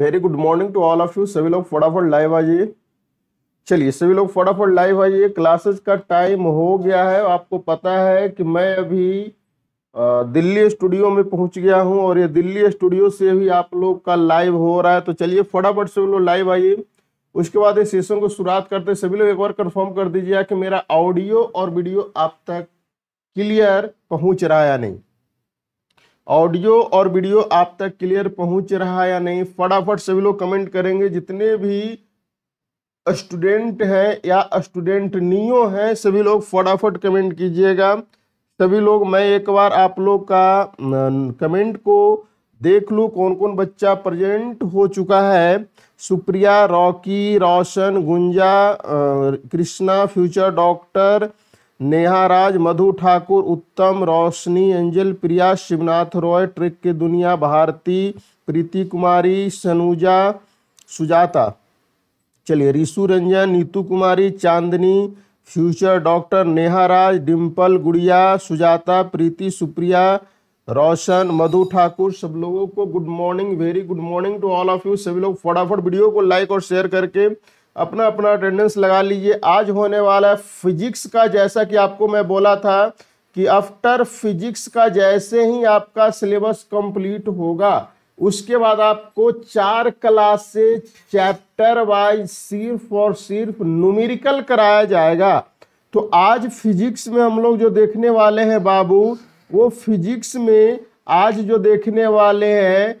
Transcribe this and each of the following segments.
Very good morning to all of you सभी लोग फटाफट लाइव आ जाइए चलिए सभी लोग फटाफट लाइव आ जाइए क्लासेस का टाइम हो गया है आपको पता है कि मैं अभी दिल्ली स्टूडियो में पहुंच गया हूं और ये दिल्ली स्टूडियो से भी आप लोग का लाइव हो रहा है तो चलिए फटाफट सभी लोग लाइव आइए उसके बाद इस सेशन को शुरुआत करते सभी लोग एक बार कन्फर्म कर दीजिए कि मेरा ऑडियो और वीडियो आप तक क्लियर पहुँच रहा है या नहीं ऑडियो और वीडियो आप तक क्लियर पहुंच रहा या नहीं फटाफट सभी लोग कमेंट करेंगे जितने भी स्टूडेंट हैं या स्टूडेंट नियो हैं सभी लोग फटाफट कमेंट कीजिएगा सभी लोग मैं एक बार आप लोग का कमेंट को देख लूँ कौन कौन बच्चा प्रेजेंट हो चुका है Supriya Rocky Roshan Gunja Krishna future doctor Neha Raj Madhu Thakur Uttam Roshni Angel Priya Shivnath Roy trick की दुनिया भारती प्रीति कुमारी सनुजा सुजाता चलिए रिशु रंजन नीतू कुमारी चांदनी फ्यूचर डॉक्टर नेहा राज डिम्पल गुड़िया सुजाता प्रीति सुप्रिया रोशन मधु ठाकुर सब लोगों को good morning very good morning to all of you सभी लोग फटाफट वीडियो को लाइक और शेयर करके अपना अपना अटेंडेंस लगा लीजिए आज होने वाला है फिजिक्स का जैसा कि आपको मैं बोला था कि आफ्टर फिजिक्स का जैसे ही आपका सिलेबस कंप्लीट होगा उसके बाद आपको चार क्लासेज चैप्टर वाइज सिर्फ और सिर्फ न्यूमेरिकल कराया जाएगा तो आज फिजिक्स में हम लोग जो देखने वाले हैं बाबू वो फिजिक्स में आज जो देखने वाले हैं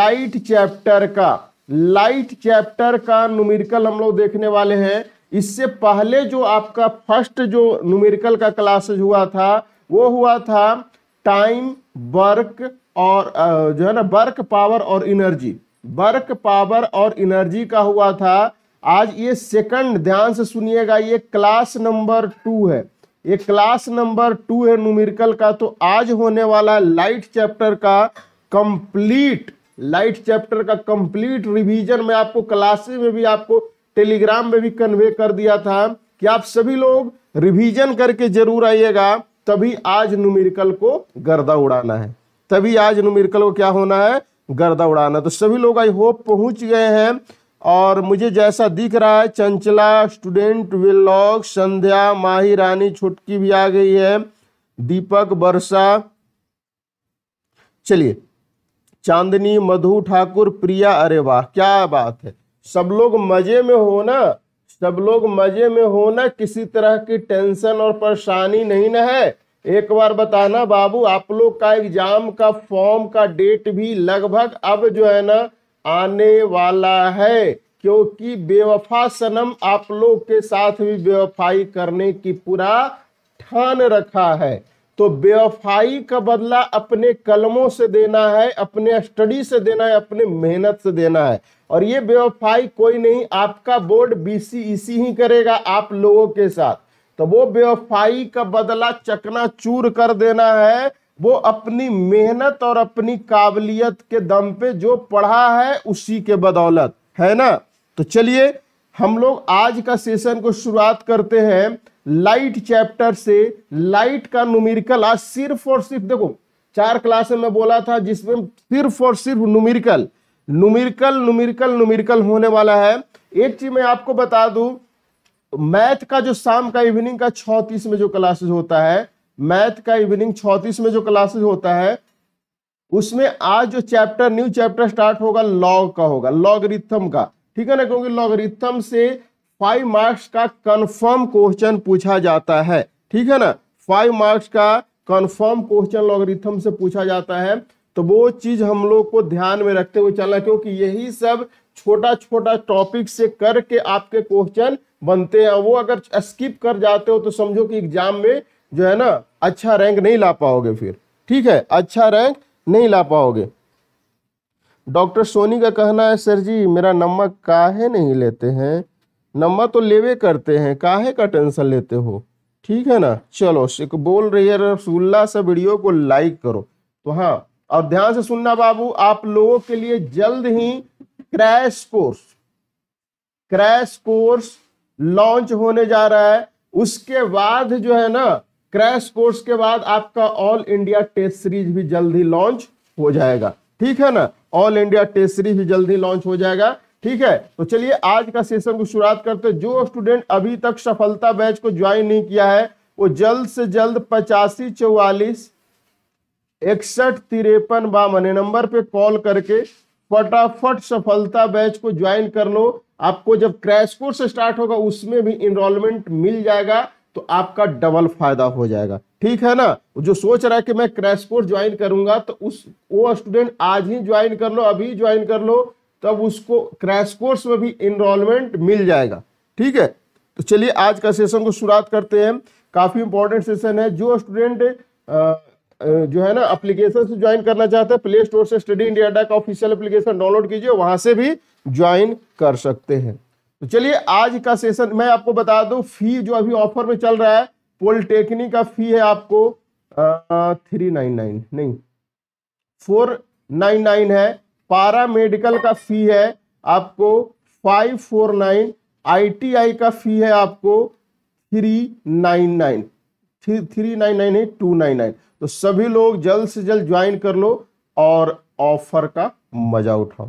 लाइट चैप्टर का लाइट चैप्टर का न्यूमेरिकल हम लोग देखने वाले हैं इससे पहले जो आपका फर्स्ट जो न्यूमेरिकल का क्लासेज हुआ था वो हुआ था टाइम वर्क और जो है ना वर्क पावर और एनर्जी वर्क पावर और एनर्जी का हुआ था आज ये सेकंड ध्यान से सुनिएगा ये क्लास नंबर टू है ये क्लास नंबर टू है न्यूमेरिकल का तो आज होने वाला लाइट चैप्टर का कंप्लीट लाइट चैप्टर का कंप्लीट रिवीजन मैं आपको क्लासेस में भी आपको टेलीग्राम में भी कन्वे कर दिया था कि आप सभी लोग रिवीजन करके जरूर आइएगा तभी आज न्यूमेरिकल को गर्दा उड़ाना है तभी आज नुमिरकल को क्या होना है गर्दा उड़ाना तो सभी लोग आई होप पहुंच गए हैं और मुझे जैसा दिख रहा है चंचला स्टूडेंट विलॉग संध्या माही रानी छुटकी भी आ गई है दीपक वर्षा चलिए चांदनी मधु ठाकुर प्रिया अरे वाह क्या बात है सब लोग मजे में हो ना सब लोग मजे में हो ना किसी तरह की टेंशन और परेशानी नहीं ना है एक बार बताना बाबू आप लोग का एग्जाम का फॉर्म का डेट भी लगभग अब जो है ना आने वाला है क्योंकि बेवफा सनम आप लोग के साथ भी बेवफाई करने की पूरा ठान रखा है तो बेवफाई का बदला अपने कलमों से देना है अपने स्टडी से देना है अपने मेहनत से देना है और ये बेवफाई कोई नहीं आपका बोर्ड बीसीईसी e ही करेगा आप लोगों के साथ तो वो बेवफाई का बदला चकना चूर कर देना है वो अपनी मेहनत और अपनी काबिलियत के दम पे जो पढ़ा है उसी के बदौलत है ना तो चलिए हम लोग आज का सेशन को शुरुआत करते हैं लाइट चैप्टर से लाइट का नुमेरिकल आज सिर्फ और सिर्फ देखो चार क्लास में बोला था जिसमें सिर्फ और सिर्फ नुमेरिकल नुमेरिकल नुमेरिकल नुमेरिकल होने वाला है एक चीज मैं आपको बता दू मैथ का जो शाम का इवनिंग का छौतीस में जो क्लासेज होता है मैथ का इवनिंग छौतीस में जो क्लासेज होता है उसमें आज जो चैप्टर न्यू चैप्टर स्टार्ट होगा लॉग का होगा लॉग का ठीक है ना क्योंकि लॉग से फाइव मार्क्स का कन्फर्म क्वेश्चन पूछा जाता है ठीक है ना फाइव मार्क्स का कन्फर्म क्वेश्चन लॉगरिथम से पूछा जाता है तो वो चीज हम लोग को ध्यान में रखते हुए चलना क्योंकि यही सब छोटा छोटा टॉपिक से करके आपके क्वेश्चन बनते हैं वो अगर स्किप कर जाते हो तो समझो कि एग्जाम में जो है ना अच्छा रैंक नहीं ला पाओगे फिर ठीक है अच्छा रैंक नहीं ला पाओगे डॉक्टर सोनी का कहना है सर जी मेरा नमक काहे नहीं लेते हैं नंबर तो लेवे करते हैं काहे का टेंशन लेते हो ठीक है ना चलो बोल रही है रसुल्ला से वीडियो को लाइक करो तो हाँ और ध्यान से सुनना बाबू आप लोगों के लिए जल्द ही crash course crash course launch होने जा रहा है उसके बाद जो है ना क्रैश कोर्स के बाद आपका ऑल इंडिया टेस्ट सीरीज भी जल्द ही लॉन्च हो जाएगा ठीक है ना ऑल इंडिया टेस्ट सीरीज भी जल्द ही लॉन्च हो जाएगा ठीक है तो चलिए आज का सेशन को शुरुआत करते हैं जो स्टूडेंट अभी तक सफलता बैच को ज्वाइन नहीं किया है वो जल्द से जल्द पचासी चौवालीस इकसठ तिरपन बामने नंबर पे कॉल करके फटाफट सफलता बैच को ज्वाइन कर लो आपको जब क्रैश कोर्स स्टार्ट होगा उसमें भी इनरोलमेंट मिल जाएगा तो आपका डबल फायदा हो जाएगा ठीक है ना जो सोच रहा है कि मैं क्रैश कोर्स ज्वाइन करूंगा तो उस वो स्टूडेंट आज ही ज्वाइन कर लो अभी ज्वाइन कर लो तब उसको क्रैश कोर्स में भी इनरोलमेंट मिल जाएगा ठीक है तो चलिए आज का सेशन को शुरुआत करते हैं काफ़ी इंपॉर्टेंट सेशन है जो स्टूडेंट जो है ना अप्लीकेशन से ज्वाइन करना चाहते हैं प्ले स्टोर से स्टडी इंडिया डा का ऑफिशियल एप्लीकेशन डाउनलोड कीजिए वहां से भी ज्वाइन कर सकते हैं तो चलिए आज का सेशन मैं आपको बता दू फी जो अभी ऑफर में चल रहा है पॉलिटेक्निक का फी है आपको थ्री नाइन नाइन नहीं फोर नाइन नाइन है पारा मेडिकल का फी है आपको फाइव फोर नाइन आईटीआई का फी है आपको three nine nine three nine nine है टू नाइन नाइन तो सभी लोग जल्द से जल्द ज्वाइन कर लो और ऑफर का मजा उठाओ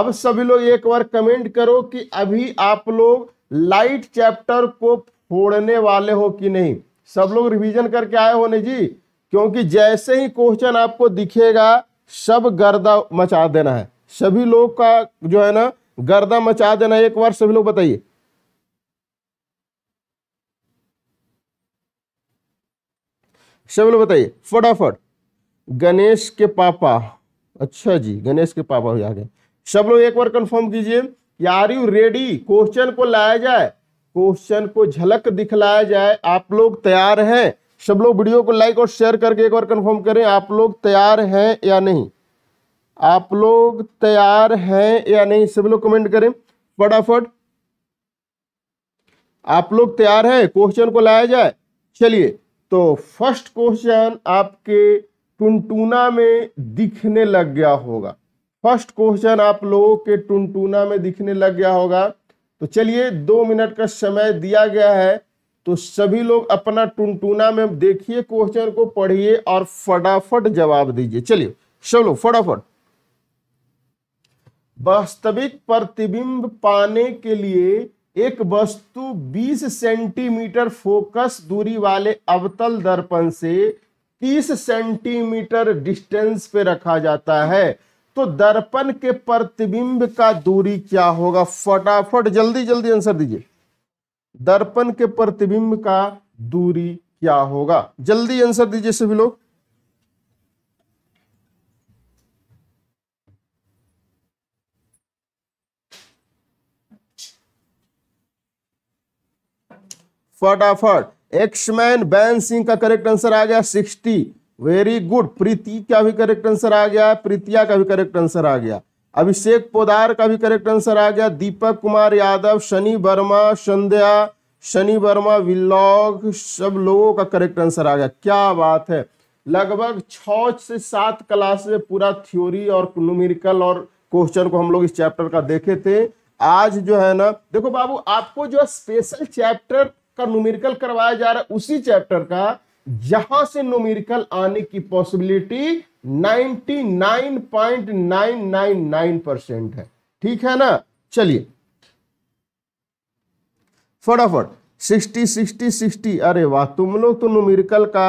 अब सभी लोग एक बार कमेंट करो कि अभी आप लोग लाइट चैप्टर को फोड़ने वाले हो कि नहीं सब लोग रिवीजन करके आए हो नहीं जी क्योंकि जैसे ही क्वेश्चन आपको दिखेगा सब गर्दा मचा देना है सभी लोग का जो है ना गर्दा मचा देना एक बार सभी लोग बताइए सभी लोग बताइए फटाफट गणेश के पापा अच्छा जी गणेश के पापा हो गए सब लोग एक बार कंफर्म कीजिए आर यू रेडी क्वेश्चन को लाया जाए क्वेश्चन को झलक दिखलाया जाए आप लोग तैयार हैं सब लोग वीडियो को लाइक और शेयर करके एक बार कंफर्म करें आप लोग तैयार हैं या नहीं आप लोग तैयार हैं या नहीं सब लोग कमेंट करें फटाफट आप लोग तैयार हैं क्वेश्चन को लाया जाए चलिए तो फर्स्ट क्वेश्चन आपके टुनटूना में दिखने लग गया होगा फर्स्ट क्वेश्चन आप लोगों के टुनटूना में दिखने लग गया होगा तो चलिए दो मिनट का समय दिया गया है तो सभी लोग अपना टुनटुना में देखिए क्वेश्चन को पढ़िए और फटाफट जवाब दीजिए चलिए चलो फटाफट वास्तविक प्रतिबिंब पाने के लिए एक वस्तु 20 सेंटीमीटर फोकस दूरी वाले अवतल दर्पण से 30 सेंटीमीटर डिस्टेंस पे रखा जाता है तो दर्पण के प्रतिबिंब का दूरी क्या होगा फटाफट जल्दी जल्दी आंसर दीजिए दर्पण के प्रतिबिंब का दूरी क्या होगा जल्दी आंसर दीजिए सभी लोग फटाफट एक्समैन बैन सिंह का करेक्ट आंसर आ गया सिक्सटी वेरी गुड प्रीति का भी करेक्ट आंसर आ गया प्रीतिया का भी करेक्ट आंसर आ गया अभिषेक पोदार का भी करेक्ट आंसर आ गया दीपक कुमार यादव शनि वर्मा संध्या शनि वर्मा विलॉग सब लोगों का करेक्ट आंसर आ गया क्या बात है लगभग छ से सात क्लास में पूरा थ्योरी और न्यूमेरिकल और क्वेश्चन को हम लोग इस चैप्टर का देखे थे आज जो है ना देखो बाबू आपको जो स्पेशल चैप्टर का न्यूमेरिकल करवाया जा रहा है उसी चैप्टर का जहां से न्यूमेरिकल आने की पॉसिबिलिटी 99.999 परसेंट है ठीक है ना चलिए फटाफट सिक्सटी सिक्सटी सिक्सटी अरे वाह तुम लोग तो नुमिरकल का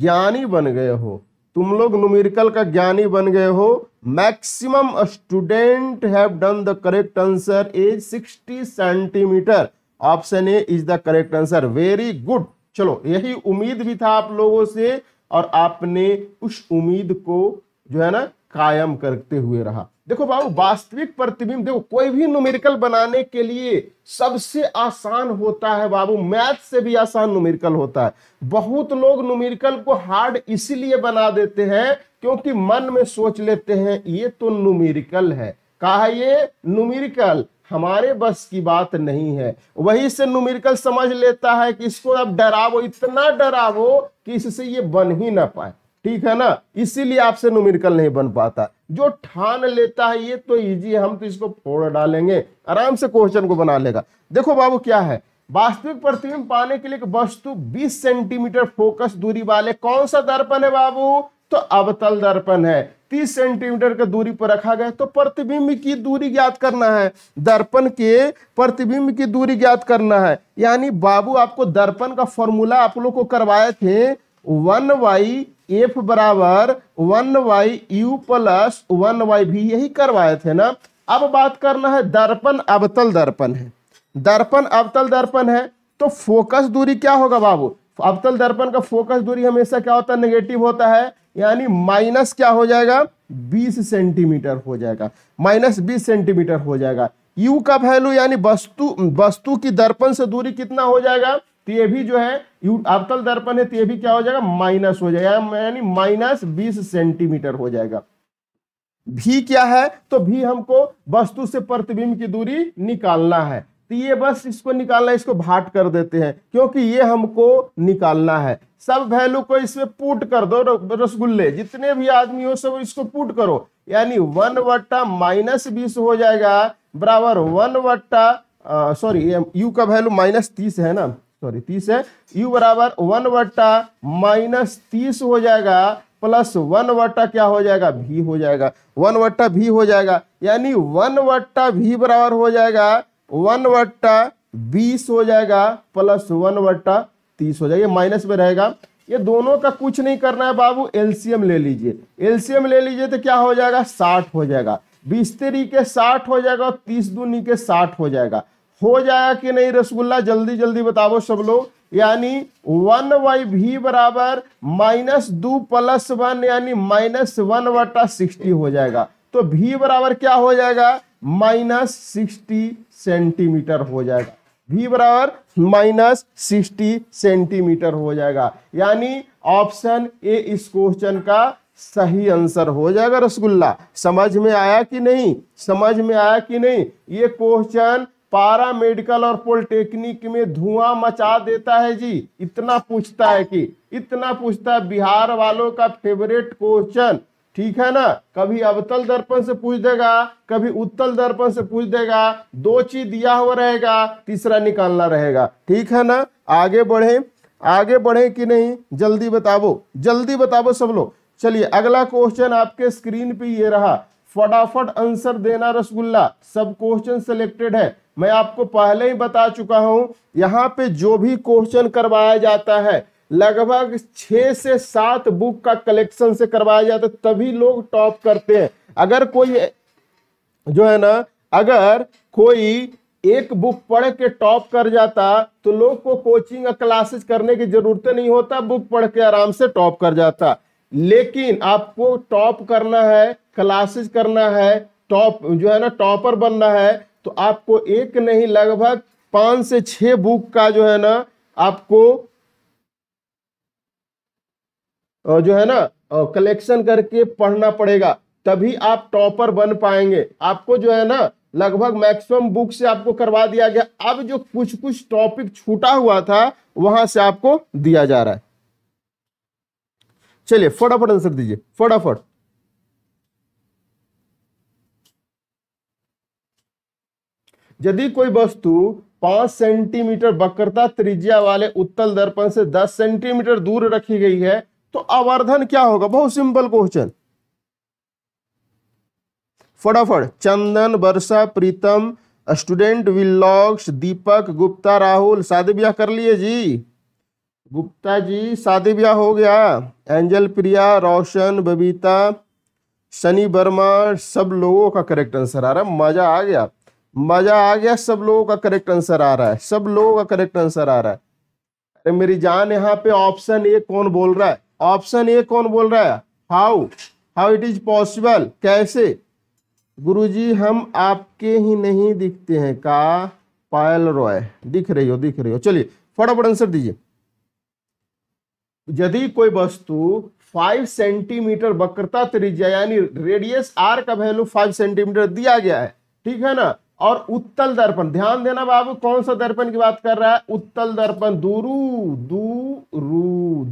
ज्ञानी बन गए हो तुम लोग नुमिरकल का ज्ञानी बन गए हो maximum student have done the correct answer is 60 centimetre option A is the correct answer very good चलो यही उम्मीद भी था आप लोगों से और आपने उस उम्मीद को जो है ना कायम करते हुए रहा देखो बाबू वास्तविक प्रतिबिंब देखो कोई भी न्यूमेरिकल बनाने के लिए सबसे आसान होता है बाबू मैथ से भी आसान न्यूमेरिकल होता है बहुत लोग न्यूमेरिकल को हार्ड इसीलिए बना देते हैं क्योंकि मन में सोच लेते हैं ये तो न्यूमेरिकल है कहा ये न्यूमेरिकल हमारे बस की बात नहीं है वही से नुमिरकल समझ लेता है कि इसको अब डरावो इतना डरावो कि इससे ये बन ही ना पाए ठीक है ना इसीलिए आपसे नुमिरकल नहीं बन पाता जो ठान लेता है ये तो इजी है हम तो इसको फोड़ डालेंगे आराम से क्वेश्चन को बना लेगा देखो बाबू क्या है वास्तविक प्रतिबिंब पाने के लिए वस्तु 20 सेंटीमीटर फोकस दूरी वाले कौन सा दर्पण है बाबू तो अवतल दर्पण है 30 सेंटीमीटर का दूरी पर रखा गया तो प्रतिबिंब की दूरी ज्ञात करना है दर्पण के प्रतिबिंब की दूरी ज्ञात करना है यानी बाबू आपको दर्पण का फॉर्मूला आप लोग को करवाए थे वन वाई एफ बराबर one by U plus one by V यही करवाए थे ना अब बात करना है दर्पण अवतल दर्पण है दर्पण अवतल दर्पण है तो फोकस दूरी क्या होगा बाबू अवतल दर्पण का फोकस दूरी हमेशा क्या होता है नेगेटिव होता है यानी माइनस क्या हो जाएगा 20 सेंटीमीटर हो जाएगा माइनस बीस सेंटीमीटर हो जाएगा यू का वैल्यू यानी वस्तु वस्तु की दर्पण से दूरी कितना हो जाएगा तो ये भी जो है यू अवतल दर्पण है तो ये भी क्या हो जाएगा माइनस हो जाएगा यानी माइनस बीस सेंटीमीटर हो जाएगा भी क्या है तो भी हमको वस्तु से प्रतिबिंब की दूरी निकालना है तो ये बस इसको निकालना इसको भाट कर देते हैं क्योंकि ये हमको निकालना है सब वैल्यू को इसमें पुट कर दो रसगुल्ले जितने भी आदमी हो सब इसको पुट करो यानी वन वट्टा माइनस बीस हो जाएगा बराबर वन वट्टा सॉरी यू का वैल्यू माइनस तीस है ना सॉरी तीस है यू बराबर वन वट्टा माइनस तीस हो जाएगा प्लस वन वट्टा क्या हो जाएगा भी हो जाएगा वन वट्टा भी हो जाएगा यानी वन वट्टा भी बराबर हो जाएगा वन वट्टा बीस हो जाएगा प्लस वन वट्टा तीस हो जाएगा माइनस में रहेगा ये दोनों का कुछ नहीं करना है बाबू एलसीएम ले लीजिए एलसीएम ले लीजिए तो क्या हो जाएगा साठ हो जाएगा बीस तेरी के साठ हो जाएगा और तीस दूनी के साठ हो जाएगा हो जाएगा कि नहीं रसगुल्ला जल्दी जल्दी बताओ सब लोग यानी वन वाई भी बराबर माइनस दो प्लस वन यानी माइनस वन वटा सिक्सटी हो जाएगा तो भी बराबर क्या हो जाएगा माइनस सिक्सटी सेंटीमीटर हो जाएगा भी बराबर माइनस सिक्सटी सेंटीमीटर हो जाएगा यानी ऑप्शन ए इस क्वेश्चन का सही आंसर हो जाएगा रसगुल्ला समझ में आया कि नहीं समझ में आया कि नहीं ये क्वेश्चन पारा मेडिकल और पॉलिटेक्निक में धुआं मचा देता है जी इतना पूछता है कि इतना पूछता है बिहार वालों का फेवरेट क्वेश्चन ठीक है ना कभी अवतल दर्पण से पूछ देगा कभी उत्तल दर्पण से पूछ देगा दो चीज दिया हुआ रहेगा तीसरा निकालना रहेगा ठीक है ना आगे बढ़े आगे बढ़े कि नहीं जल्दी बताओ जल्दी बताओ सब लोग चलिए अगला क्वेश्चन आपके स्क्रीन पे ये रहा फटाफट आंसर देना रसगुल्ला सब क्वेश्चन सिलेक्टेड है मैं आपको पहले ही बता चुका हूं यहाँ पे जो भी क्वेश्चन करवाया जाता है लगभग छः से सात बुक का कलेक्शन से करवाया जाता है तभी लोग टॉप करते हैं अगर कोई जो है ना अगर कोई एक बुक पढ़ के टॉप कर जाता तो लोग को कोचिंग या क्लासेस करने की जरूरत नहीं होता बुक पढ़ के आराम से टॉप कर जाता लेकिन आपको टॉप करना है क्लासेस करना है टॉप जो है ना टॉपर बनना है तो आपको एक नहीं लगभग पाँच से छः बुक का जो है ना आपको जो है ना कलेक्शन करके पढ़ना पड़ेगा तभी आप टॉपर बन पाएंगे आपको जो है ना लगभग मैक्सिमम बुक से आपको करवा दिया गया अब जो कुछ कुछ टॉपिक छूटा हुआ था वहां से आपको दिया जा रहा है चलिए फटाफट आंसर दीजिए फटाफट यदि कोई वस्तु पांच सेंटीमीटर वक्रता त्रिज्या वाले उत्तल दर्पण से दस सेंटीमीटर दूर रखी गई है तो आवर्धन क्या होगा बहुत सिंपल क्वेश्चन फटाफट चंदन वर्षा प्रीतम स्टूडेंट विलॉक्स दीपक गुप्ता राहुल शादी ब्याह कर लिए जी गुप्ता जी शादी ब्याह हो गया एंजल प्रिया रोशन बबीता सनी वर्मा सब लोगों का करेक्ट आंसर आ रहा है मज़ा आ गया मज़ा आ गया सब लोगों का करेक्ट आंसर आ रहा है सब लोगों का करेक्ट आंसर आ रहा है अरे मेरी जान यहाँ पे ऑप्शन ए कौन बोल रहा है ऑप्शन ए कौन बोल रहा है how how it is possible कैसे गुरुजी हम आपके ही नहीं दिखते हैं का पायल रॉय दिख रही हो दिख रही हो चलिए फटाफट आंसर दीजिए यदि कोई वस्तु फाइव सेंटीमीटर वक्रता त्रिज्या यानी रेडियस आर का वैल्यू फाइव सेंटीमीटर दिया गया है ठीक है ना और उत्तल दर्पण ध्यान देना बाबू कौन सा दर्पण की बात कर रहा है उत्तल दर्पण दूरू दूरू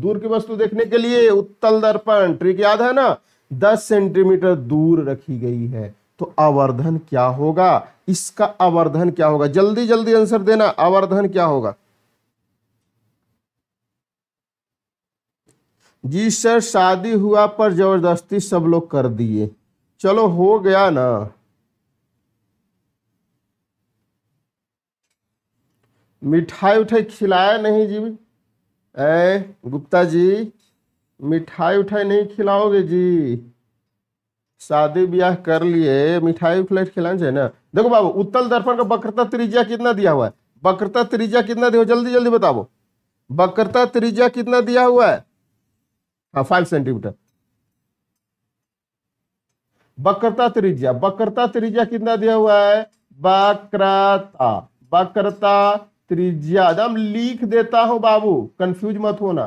दूर की वस्तु देखने के लिए उत्तल दर्पण ट्रिक याद है ना दस सेंटीमीटर दूर रखी गई है तो आवर्धन क्या होगा इसका आवर्धन क्या होगा जल्दी जल्दी आंसर देना आवर्धन क्या होगा जी सर शादी हुआ पर जबरदस्ती सब लोग कर दिए चलो हो गया ना मिठाई उठाई खिलाया नहीं जी ऐ गुप्ता जी मिठाई उठाई नहीं खिलाओगे जी शादी ब्याह कर लिए मिठाई फ्लैट खिलाना चाहिए ना देखो बाबू उत्तल दर्पण का बकरता त्रिज्या कितना दिया हुआ है बकरता त्रिज्या कितना दिया जल्दी जल्दी बताओ बकरता त्रिज्या कितना दिया हुआ है हाँ फाइव सेंटीमीटर बकरता त्रिज्या बकरता त्रिज्या कितना दिया हुआ है बकरता बकरता त्रिज्या एकदम लिख देता हूं बाबू कंफ्यूज मत होना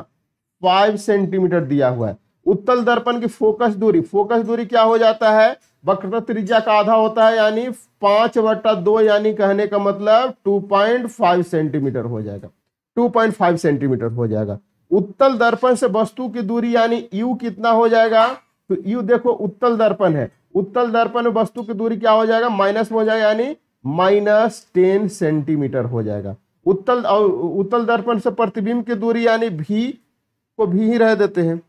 फाइव सेंटीमीटर दिया हुआ है उत्तल दर्पण की फोकस दूरी फोकस दूरी क्या हो जाता है वक्र त्रिज्या का आधा होता है यानी पांच वटा दो यानी कहने का मतलब टू पॉइंट फाइव सेंटीमीटर हो जाएगा टू पॉइंट फाइव सेंटीमीटर हो जाएगा उत्तल दर्पण से वस्तु की दूरी यानी यू कितना हो जाएगा तो यू देखो उत्तल दर्पण है उत्तल दर्पण वस्तु की दूरी क्या हो जाएगा माइनस में हो जाएगा यानी माइनस टेन सेंटीमीटर हो जाएगा उत्तल और उत्तल दर्पण से प्रतिबिंब की दूरी यानी भी को भी रह देते हैं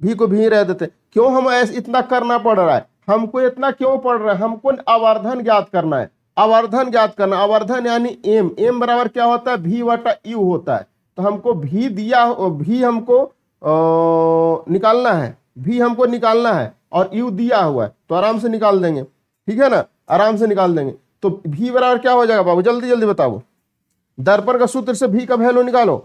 भी को भी रह देते हैं क्यों हम ऐसे इतना करना पड़ रहा है हमको इतना क्यों पड़ रहा है हमको आवर्धन ज्ञात करना है आवर्धन ज्ञात करना आवर्धन यानी एम एम बराबर क्या होता है भी वटा यू होता है तो हमको भी दिया भी हमको आ, निकालना है भी हमको निकालना है और यू दिया हुआ है तो आराम से निकाल देंगे ठीक है ना आराम से निकाल देंगे तो भी बराबर क्या हो जाएगा बाबू जल्दी जल्दी बताओ दर्पण का सूत्र से भी का वैल्यू निकालो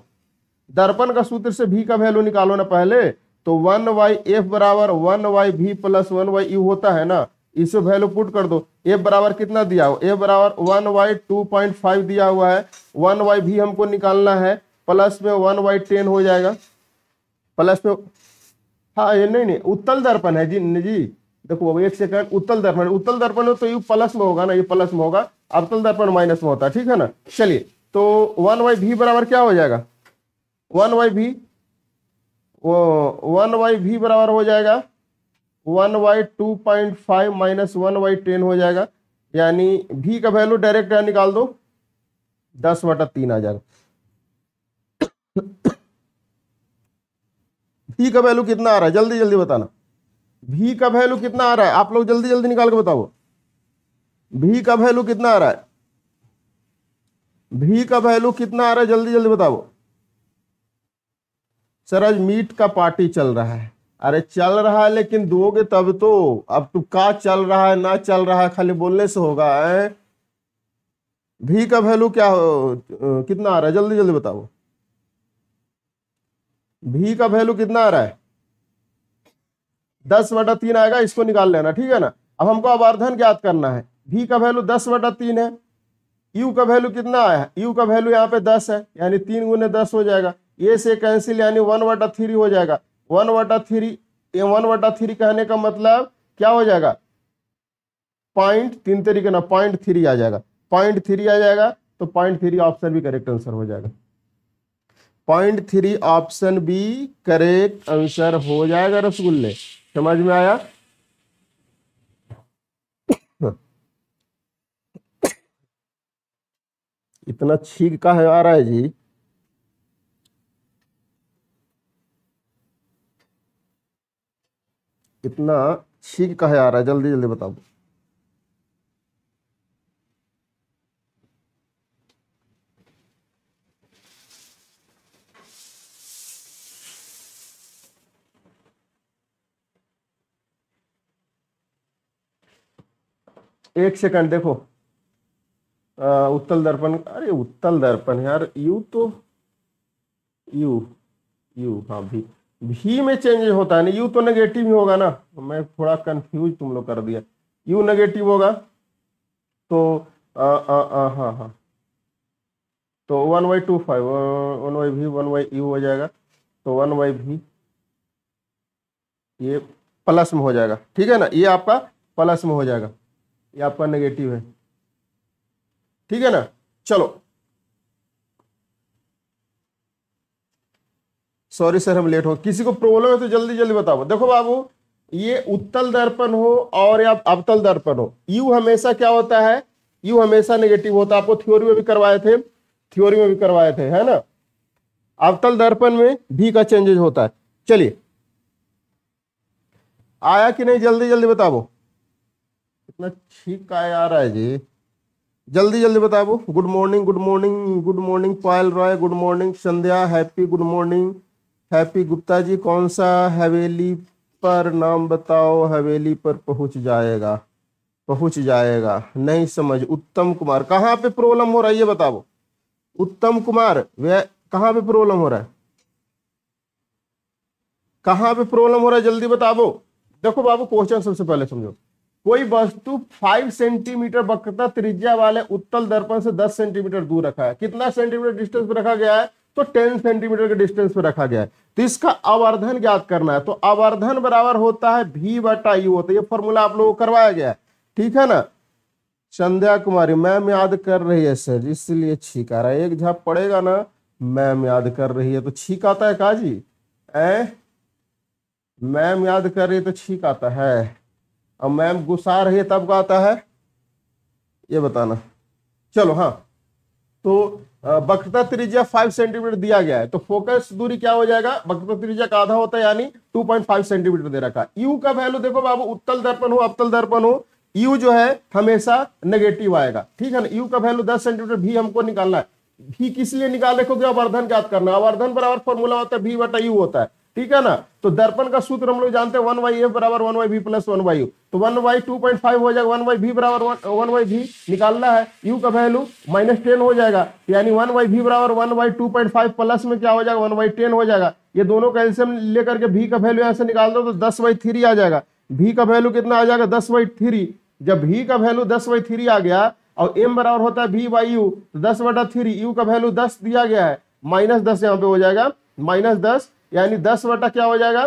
दर्पण का सूत्र से भी का वैल्यू निकालो ना पहले तो वन वाई एफ बराबर वन वाई भी प्लस वन वाई यू होता है ना इसे वैल्यू पुट कर दो एफ बराबर कितना दिया हो एफ बराबर one by two point five दिया हुआ है वन वाई भी हमको निकालना है प्लस में वन वाई टेन हो जाएगा प्लस में हाँ ये नहीं नहीं उत्तल दर्पण है जी जी देखो एक सेकंड उत्तल दर्पण उत्तल दर्पण हो तो यू प्लस में होगा ना ये प्लस में होगा अवतल दर्पण माइनस में होता है ठीक है ना चलिए तो वन वाई भी बराबर क्या हो जाएगा वन वाई भी वो वन वाई भी बराबर हो जाएगा one by two point five minus one by ten हो जाएगा यानी भी का वैल्यू डायरेक्ट यहाँ निकाल दो दस वटा तीन आ जाएगा भी का वैल्यू कितना आ रहा है जल्दी जल्दी बताना भी का वैल्यू कितना आ रहा है आप लोग जल्दी जल्दी निकाल के बताओ भी का वैल्यू कितना आ रहा है भी का वैल्यू कितना आ रहा है जल्दी जल्दी बताओ सर आज मीट का पार्टी चल रहा है अरे चल रहा है लेकिन दोगे तब तो अब तू तो का चल रहा है ना चल रहा है खाली बोलने से होगा है भी का वैल्यू क्या हो कितना आ रहा है जल्दी जल्दी बताओ भी का वैल्यू कितना आ रहा है दस बटा तीन आएगा इसको निकाल लेना ठीक है ना अब हमको अवर्धन ज्ञात करना है भी का वैल्यू दस बटा तीन है यू का वैल्यू कितना आया यू का वैल्यू यहाँ पे दस है यानी तीन गुने दस हो जाएगा ये से कैंसिल यानी वन वाटा थ्री हो जाएगा वन वाटा थ्री वन वाटा थ्री कहने का मतलब क्या हो जाएगा पॉइंट तीन तरीके ना पॉइंट थ्री आ जाएगा पॉइंट थ्री आ जाएगा तो point three option B correct answer हो जाएगा point three option B correct answer हो जाएगा रसगुल्ले समझ में आया इतना छीक का है आ रहा है जी इतना छीक का है आ रहा है जल्दी जल्दी बताओ एक सेकंड देखो उत्तल दर्पण अरे उत्तल दर्पण यार यू तो यू यू हाँ भी भी में चेंज होता है ना यू तो नेगेटिव ही होगा ना मैं थोड़ा कंफ्यूज तुम लोग कर दिया यू नेगेटिव होगा तो आ, आ, आ, हाँ हाँ तो one by two five one by v one by u हो जाएगा तो वन बाई भी ये प्लस में हो जाएगा ठीक है ना ये आपका प्लस में हो जाएगा ये आपका नेगेटिव है ठीक है ना चलो सॉरी सर हम लेट हो किसी को प्रॉब्लम है तो जल्दी जल्दी बताओ देखो बाबू ये उत्तल दर्पण हो और या अवतल दर्पण हो यू हमेशा क्या होता है यू हमेशा नेगेटिव होता है आपको थ्योरी में भी करवाए थे थ्योरी में भी करवाए थे है ना अवतल दर्पण में भी का चेंजेज होता है चलिए आया कि नहीं जल्दी जल्दी बताओ इतना छीक आया आ रहा है जी जल्दी जल्दी बताओ good morning good morning good morning Payal Roy good morning Sandhya Happy good morning Happy Gupta ji कौन सा हवेली पर नाम बताओ हवेली पर पहुंच जाएगा पहुंच जाएगा नहीं समझ उत्तम कुमार कहाँ पे प्रॉब्लम हो रहा है ये बताओ उत्तम कुमार वे कहाँ पे प्रॉब्लम हो रहा है कहाँ पे प्रॉब्लम हो रहा है जल्दी बताओ देखो बाबू क्वेश्चन सबसे पहले समझो कोई वस्तु फाइव सेंटीमीटर वक्रता त्रिज्या वाले उत्तल दर्पण से दस सेंटीमीटर दूर रखा है कितना सेंटीमीटर डिस्टेंस पर रखा गया है तो टेन सेंटीमीटर के डिस्टेंस पर रखा गया है तो इसका आवर्धन ज्ञात करना है तो आवर्धन बराबर होता है भी बटा यू होता है ये फॉर्मूला आप लोगों को करवाया गया है ठीक है ना संध्या कुमारी मैम याद कर रही है सर इसलिए छीका रहा है एक झाप पड़ेगा ना मैम याद कर रही है तो छीक आता है काजी ए मैम याद कर रही है तो छीक आता है अब मैम गुस्सा रही है तब का आता है ये बताना चलो हाँ तो बकता त्रिज्या फाइव सेंटीमीटर दिया गया है तो फोकस दूरी क्या हो जाएगा बक्ता त्रिज्या का आधा होता है यानी टू पॉइंट फाइव सेंटीमीटर दे रखा यू का वैल्यू देखो बाबू उत्तल दर्पण हो अबतल दर्पण हो यू जो है हमेशा नेगेटिव आएगा ठीक है ना यू का वैल्यू दस सेंटीमीटर भी हमको निकालना है भी किस लिए निकाल रखोगे अवर्धन आवर्धन करना अवर्धन बराबर फॉर्मूला होता है भी बटा यू होता है ठीक है ना तो दर्पण का सूत्र हम लोग जानते हैं वन वाई एफ बराबर one by v plus one by u तो one by two point five हो जाएगा वन वाई बी बराबर वन वाई बी निकालना है यू का वैल्यू माइनस टेन हो जाएगा यानी वन वाई बी बराबर one by two point five plus में क्या हो जाएगा वन वाई टेन हो जाएगा ये दोनों का एल्सियम लेकर के भी का वैल्यू यहाँ से निकाल दो तो दस वाई थ्री आ जाएगा भी का वैल्यू कितना आ जाएगा दस वाई थ्री जब भी का वैल्यू दस वाई थ्री आ गया और एम बराबर होता है भी वाई यू तो दस बटा थ्री यू का वैल्यू दस दिया गया है माइनस दस यहाँ पे हो जाएगा माइनस दस यानी दस वटा क्या हो जाएगा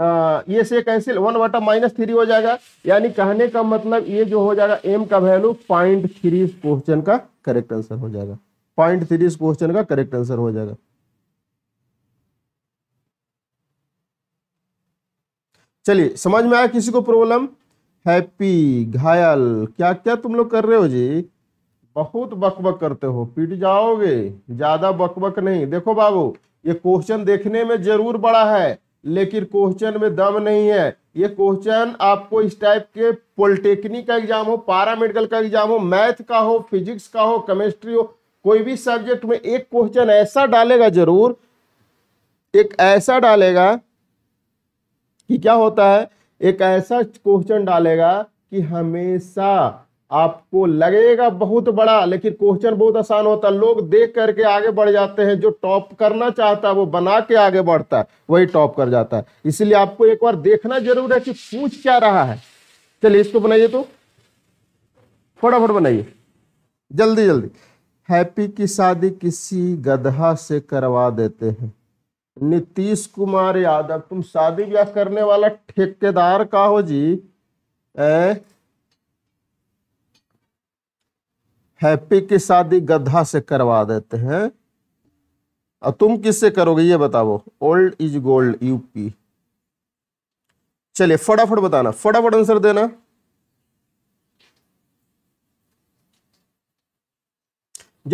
आ, ये से कैंसिल वन वटा माइनस थ्री हो जाएगा यानी कहने का मतलब ये जो हो जाएगा एम का वैल्यू पॉइंट थ्री क्वेश्चन का करेक्ट आंसर हो जाएगा पॉइंट थ्री क्वेश्चन का करेक्ट आंसर हो जाएगा चलिए समझ में आया किसी को प्रॉब्लम हैप्पी घायल क्या क्या तुम लोग कर रहे हो जी बहुत बकबक करते हो पीट जाओगे ज्यादा बकबक नहीं देखो बाबू ये क्वेश्चन देखने में जरूर बड़ा है लेकिन क्वेश्चन में दम नहीं है ये क्वेश्चन आपको इस टाइप के पॉलिटेक्निक का एग्जाम हो पारा मेडिकल का एग्जाम हो मैथ का हो फिजिक्स का हो केमिस्ट्री हो कोई भी सब्जेक्ट में एक क्वेश्चन ऐसा डालेगा जरूर एक ऐसा डालेगा कि क्या होता है एक ऐसा क्वेश्चन डालेगा कि हमेशा आपको लगेगा बहुत बड़ा लेकिन क्वेश्चन बहुत आसान होता है लोग देख करके आगे बढ़ जाते हैं जो टॉप करना चाहता है वो बना के आगे बढ़ता है वही टॉप कर जाता है इसलिए आपको एक बार देखना जरूर है कि पूछ क्या रहा है चलिए इसको बनाइए तो फटाफट बनाइए जल्दी जल्दी हैप्पी की शादी किसी गधा से करवा देते हैं नीतीश कुमार यादव तुम शादी ब्याह करने वाला ठेकेदार का हो जी ए? हैप्पी की शादी गधा से करवा देते हैं और तुम किससे करोगे ये बताओ ओल्ड इज गोल्ड यूपी चलिए फटाफट बताना फटाफट आंसर देना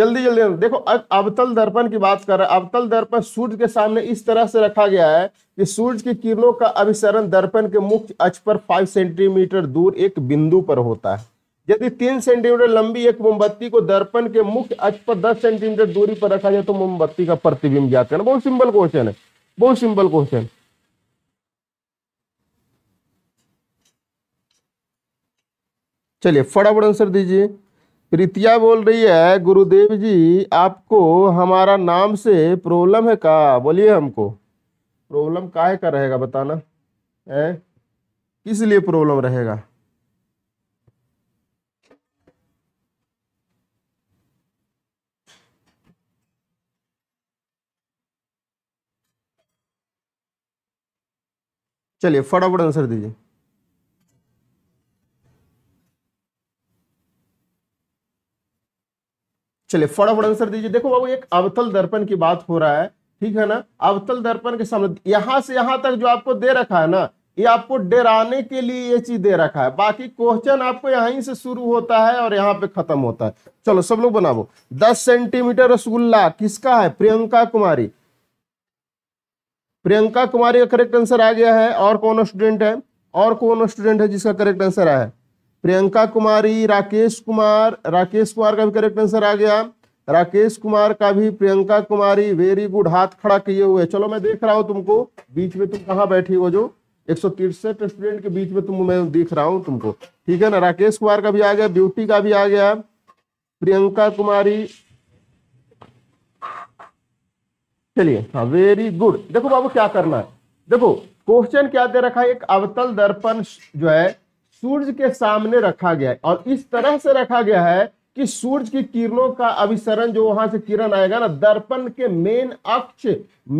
जल्दी जल्दी देखो अवतल दर्पण की बात कर रहे हैं अवतल दर्पण सूर्य के सामने इस तरह से रखा गया है कि सूर्य की किरणों का अभिसरण दर्पण के मुख्य अक्ष पर 5 सेंटीमीटर दूर एक बिंदु पर होता है यदि तीन सेंटीमीटर लंबी एक मोमबत्ती को दर्पण के मुख्य अक्ष पर दस सेंटीमीटर दूरी पर रखा जाए तो मोमबत्ती का प्रतिबिंब ज्ञात करना बहुत सिंपल क्वेश्चन है बहुत सिंपल क्वेश्चन चलिए फटाफट आंसर दीजिए प्रीतिया बोल रही है गुरुदेव जी आपको हमारा नाम से प्रॉब्लम है का बोलिए हमको प्रॉब्लम काहे का रहेगा बताना है किस लिए प्रॉब्लम रहेगा चलिए फटाफट आंसर दीजिए चलिए फटाफट आंसर दीजिए देखो बाबू एक अवतल दर्पण की बात हो रहा है ठीक है ना अवतल दर्पण के सामने यहां से यहां तक जो आपको दे रखा है ना ये आपको डराने के लिए ये चीज दे रखा है बाकी क्वेश्चन आपको यहीं से शुरू होता है और यहाँ पे खत्म होता है चलो सब लोग बनाओ दस सेंटीमीटर रसगुल्ला किसका है प्रियंका कुमारी प्रियंका कुमारी का करेक्ट आंसर आ गया है और कौन स्टूडेंट है और कौन स्टूडेंट है जिसका करेक्ट आंसर आया है प्रियंका कुमारी राकेश कुमार राकेश कुमार का भी करेक्ट आंसर आ गया राकेश कुमार का भी प्रियंका कुमारी वेरी गुड हाथ खड़ा किए हुए चलो मैं देख रहा हूँ तुमको बीच में तुम कहाँ बैठी हो जो एक सौ तिरसठ स्टूडेंट के बीच में तुम मैं देख रहा हूँ तुमको ठीक है ना राकेश कुमार का भी आ गया ब्यूटी का भी आ गया प्रियंका कुमारी चलिए वेरी हाँ, गुड देखो बाबू क्या करना है देखो क्वेश्चन क्या दे रखा है एक अवतल दर्पण जो है सूर्य के सामने रखा गया है और इस तरह से रखा गया है कि सूर्य की किरणों का अभिसरण जो वहां से किरण आएगा ना दर्पण के मेन अक्ष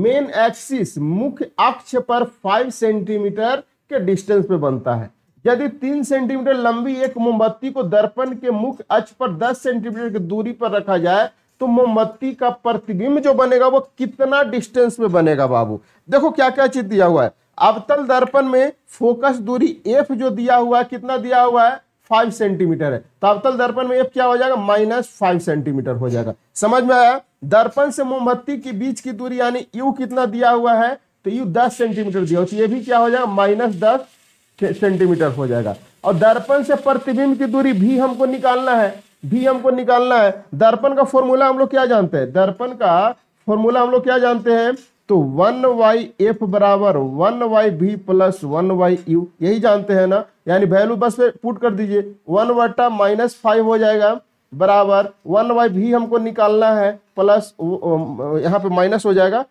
मेन एक्सिस मुख्य अक्ष पर फाइव सेंटीमीटर के डिस्टेंस पे बनता है यदि तीन सेंटीमीटर लंबी एक मोमबत्ती को दर्पण के मुख्य अक्ष पर दस सेंटीमीटर की दूरी पर रखा जाए तो मोमबत्ती का प्रतिबिंब जो बनेगा वो कितना डिस्टेंस में बनेगा बाबू देखो क्या क्या चीज दिया हुआ है अवतल दर्पण में फोकस दूरी एफ जो दिया हुआ है कितना दिया हुआ है फाइव सेंटीमीटर है तो अवतल दर्पण में एफ क्या हो जाएगा माइनस फाइव सेंटीमीटर हो जाएगा समझ में आया दर्पण से मोमबत्ती के बीच की दूरी यानी यू कितना दिया हुआ है तो यू दस सेंटीमीटर दिया तो ये भी क्या हो जाएगा माइनस दस सेंटीमीटर हो जाएगा और दर्पण से प्रतिबिंब की दूरी भी हमको निकालना है भी हमको निकालना है दर्पण का फॉर्मूला हम लोग क्या जानते हैं दर्पण का फॉर्मूला हम लोग क्या जानते हैं तो वन वाई एफ बराबर one by v plus one by u यही जानते हैं ना यानी वैल्यू बस पे पुट कर दीजिए वन वटा माइनस फाइव हो जाएगा बराबर वन वाई भी हमको निकालना है प्लस यहाँ पे माइनस हो जाएगा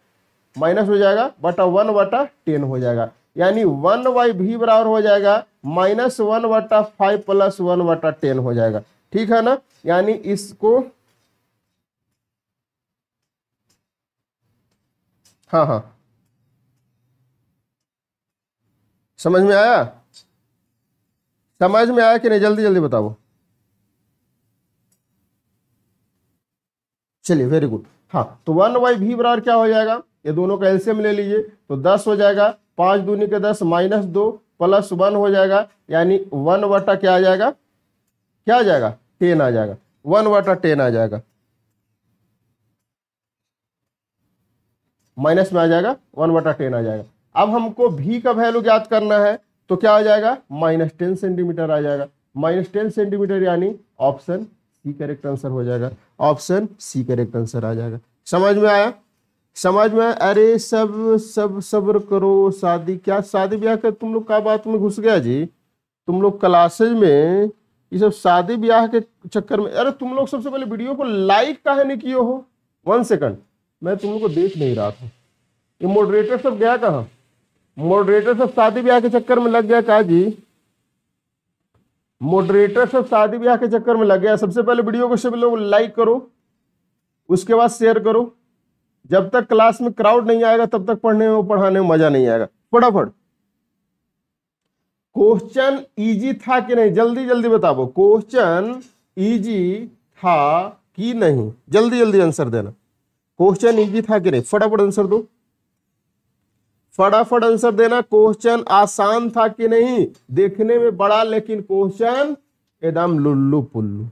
माइनस हो जाएगा बटा वन वटा टेन हो जाएगा यानी वन वाई भी बराबर हो जाएगा माइनस वन वटा फाइव प्लस वन वटा टेन हो जाएगा ठीक है ना यानी इसको हाँ हाँ समझ में आया समझ में आया कि नहीं जल्दी जल्दी बताओ चलिए वेरी गुड हाँ तो वन वाई भी बराबर क्या हो जाएगा ये दोनों का एलसीएम ले लीजिए तो दस हो जाएगा पांच दूनी के दस माइनस दो प्लस वन हो जाएगा यानी वन वटा क्या आ जाएगा क्या आ जाएगा टेन आ जाएगा वन वाटा टेन आ जाएगा माइनस में आ जाएगा वन वाटा टेन आ जाएगा अब हमको भी का वैल्यू ज्ञात करना है तो क्या आ जाएगा माइनस टेन सेंटीमीटर आ जाएगा माइनस टेन सेंटीमीटर यानी ऑप्शन सी करेक्ट आंसर हो जाएगा ऑप्शन सी करेक्ट आंसर आ जाएगा समझ में आया समझ में अरे सब सब सब्र करो शादी क्या शादी ब्याह कर तुम लोग का बात में घुस गया जी तुम लोग क्लासेज में ये सब शादी ब्याह के चक्कर में अरे तुम लोग सबसे पहले वीडियो को लाइक काहे नहीं किए हो वन सेकंड मैं तुम लोग को देख नहीं रहा था ये मॉडरेटर सब गया कहा मॉडरेटर सब शादी ब्याह के चक्कर में लग गया कहा जी मॉडरेटर सब शादी ब्याह के चक्कर में लग गया सबसे पहले वीडियो को सब लोग लाइक करो उसके बाद शेयर करो जब तक क्लास में क्राउड नहीं आएगा तब तक पढ़ने में पढ़ाने में मजा नहीं आएगा फटाफट क्वेश्चन इजी था कि नहीं जल्दी जल्दी बताओ क्वेश्चन इजी था कि नहीं जल्दी जल्दी आंसर देना क्वेश्चन इजी था कि नहीं फटाफट आंसर दो फटाफट आंसर देना क्वेश्चन आसान था कि नहीं देखने में बड़ा लेकिन क्वेश्चन एकदम लुल्लू पुल्लू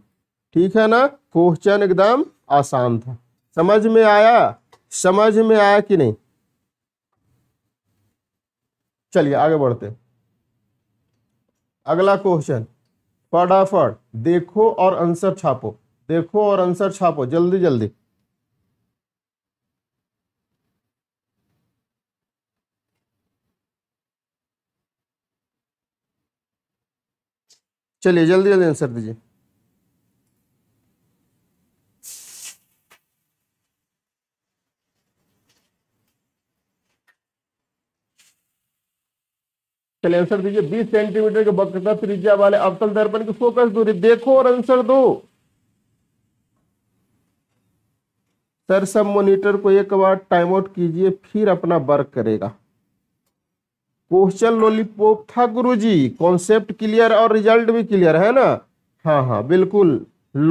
ठीक है ना क्वेश्चन एकदम आसान था समझ में आया समझ में आया कि नहीं चलिए आगे बढ़ते हैं अगला क्वेश्चन फटाफट देखो और आंसर छापो देखो और आंसर छापो जल्दी जल्दी चलिए जल्दी जल्दी आंसर दीजिए चले आंसर दीजिए 20 सेंटीमीटर के वक्रता त्रिज्या वाले अवतल दर्पण की फोकस दूरी देखो और आंसर दो सर सब मोनिटर को एक बार टाइम आउट कीजिए फिर अपना वर्क करेगा क्वेश्चन लोलीपोप था गुरुजी कॉन्सेप्ट क्लियर और रिजल्ट भी क्लियर है ना हाँ हाँ बिल्कुल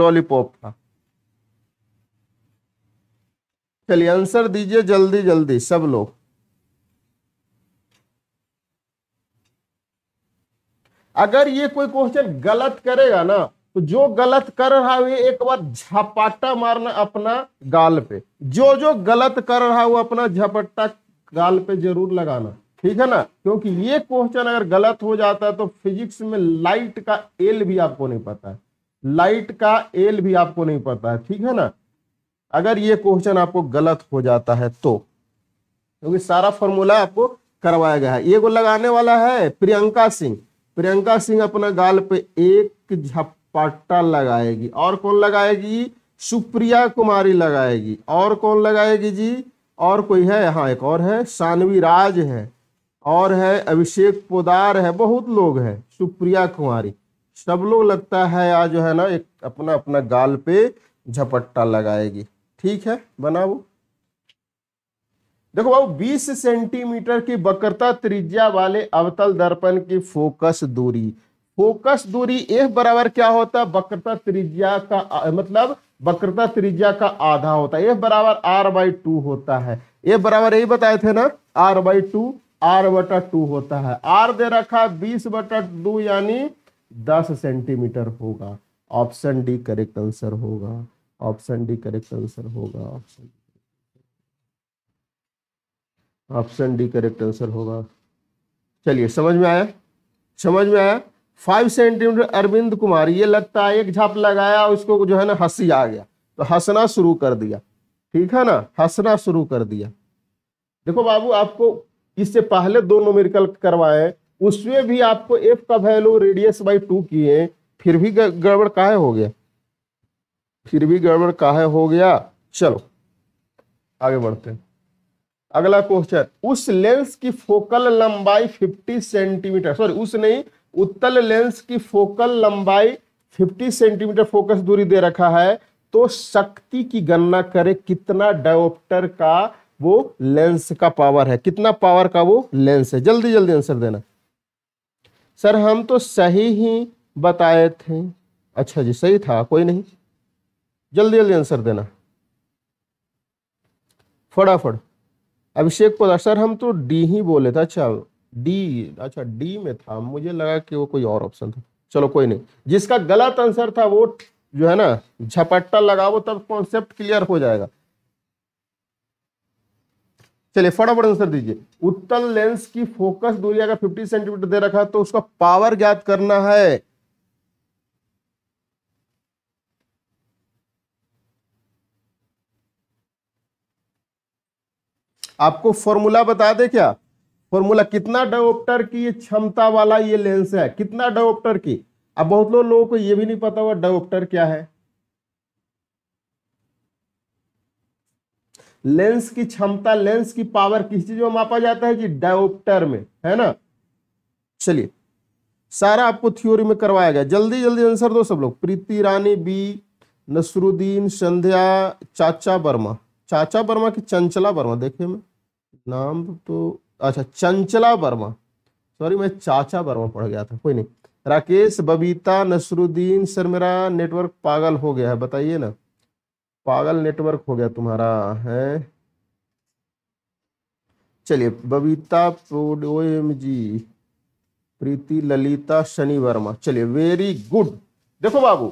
लॉलीपॉप था चलिए आंसर दीजिए जल्दी जल्दी सब लोग अगर ये कोई क्वेश्चन गलत करेगा ना तो जो गलत कर रहा है एक बार झपाटा मारना अपना गाल पे जो जो गलत कर रहा है वो अपना झपट्टा गाल पे जरूर लगाना ठीक है ना क्योंकि ये क्वेश्चन अगर गलत हो जाता है तो फिजिक्स में लाइट का एल भी आपको नहीं पता है लाइट का एल भी आपको नहीं पता है ठीक है ना अगर ये क्वेश्चन आपको गलत हो जाता है तो क्योंकि सारा फॉर्मूला आपको करवाया गया है ये को लगाने वाला है प्रियंका सिंह प्रियंका सिंह अपना गाल पे एक झपाटा लगाएगी और कौन लगाएगी सुप्रिया कुमारी लगाएगी और कौन लगाएगी जी और कोई है यहाँ एक और है सानवी राज है और है अभिषेक पोदार है बहुत लोग हैं सुप्रिया कुमारी सब लोग लगता है आज जो है ना एक अपना अपना गाल पे झपट्टा लगाएगी ठीक है बना वो देखो बाबू 20 सेंटीमीटर की वक्रता त्रिज्या वाले अवतल दर्पण की फोकस दूरी फोकस दूरी एफ बराबर क्या होता है वक्रता त्रिज्या का मतलब वक्रता त्रिज्या का आधा होता है एफ बराबर आर बाई टू होता है एफ बराबर यही बताए थे ना आर बाई टू आर बटा टू होता है आर दे रखा बीस बटा टू यानी दस सेंटीमीटर होगा ऑप्शन डी करेक्ट आंसर होगा ऑप्शन डी करेक्ट आंसर होगा option option D correct answer होगा चलिए समझ में आया समझ में आया फाइव सेंटीमीटर अरविंद कुमार ये लगता है एक झप लगाया उसको जो है ना हंसी आ गया तो हंसना शुरू कर दिया ठीक है ना हंसना शुरू कर दिया देखो बाबू आपको इससे पहले दो नोमिकल करवाए उसमें भी आपको एफ का वैल्यू रेडियस बाई टू किए फिर भी गड़बड़ काहे हो गया फिर भी गड़बड़ काहे हो गया चलो आगे बढ़ते हैं अगला क्वेश्चन उस लेंस की फोकल लंबाई 50 सेंटीमीटर सॉरी उस नहीं उत्तल लेंस की फोकल लंबाई 50 सेंटीमीटर फोकस दूरी दे रखा है तो शक्ति की गणना करें कितना डायोप्टर का वो लेंस का पावर है कितना पावर का वो लेंस है जल्दी जल्दी आंसर देना सर हम तो सही ही बताए थे अच्छा जी सही था कोई नहीं जल्दी जल्दी आंसर देना फटाफट अभिषेक को सर हम तो डी ही बोले थे अच्छा डी अच्छा डी में था मुझे लगा कि वो कोई और ऑप्शन था चलो कोई नहीं जिसका गलत आंसर था वो जो है ना झपट्टा लगाओ तब कॉन्सेप्ट क्लियर हो जाएगा चलिए फटाफट आंसर दीजिए उत्तल लेंस की फोकस दूरी अगर 50 सेंटीमीटर दे रखा है तो उसका पावर ज्ञात करना है आपको फॉर्मूला बता दे क्या फॉर्मूला कितना डायोप्टर की ये क्षमता वाला ये लेंस है कितना डायोप्टर की अब बहुत लोग लोगों को ये भी नहीं पता हुआ डायोप्टर क्या है लेंस की क्षमता लेंस की पावर किस चीज में मापा जाता है कि डायोप्टर में है ना चलिए सारा आपको थ्योरी में करवाया गया जल्दी जल्दी आंसर दो सब लोग प्रीति रानी बी नसरुद्दीन संध्या चाचा वर्मा चाचा वर्मा की चंचला वर्मा देखिए मैं नाम तो अच्छा चंचला वर्मा सॉरी मैं चाचा वर्मा पढ़ गया था कोई नहीं राकेश बबीता नसरुद्दीन सर मेरा नेटवर्क पागल हो गया है बताइए ना पागल नेटवर्क हो गया तुम्हारा है चलिए Babita O M G Preeti Lalita Shani Verma चलिए वेरी गुड देखो बाबू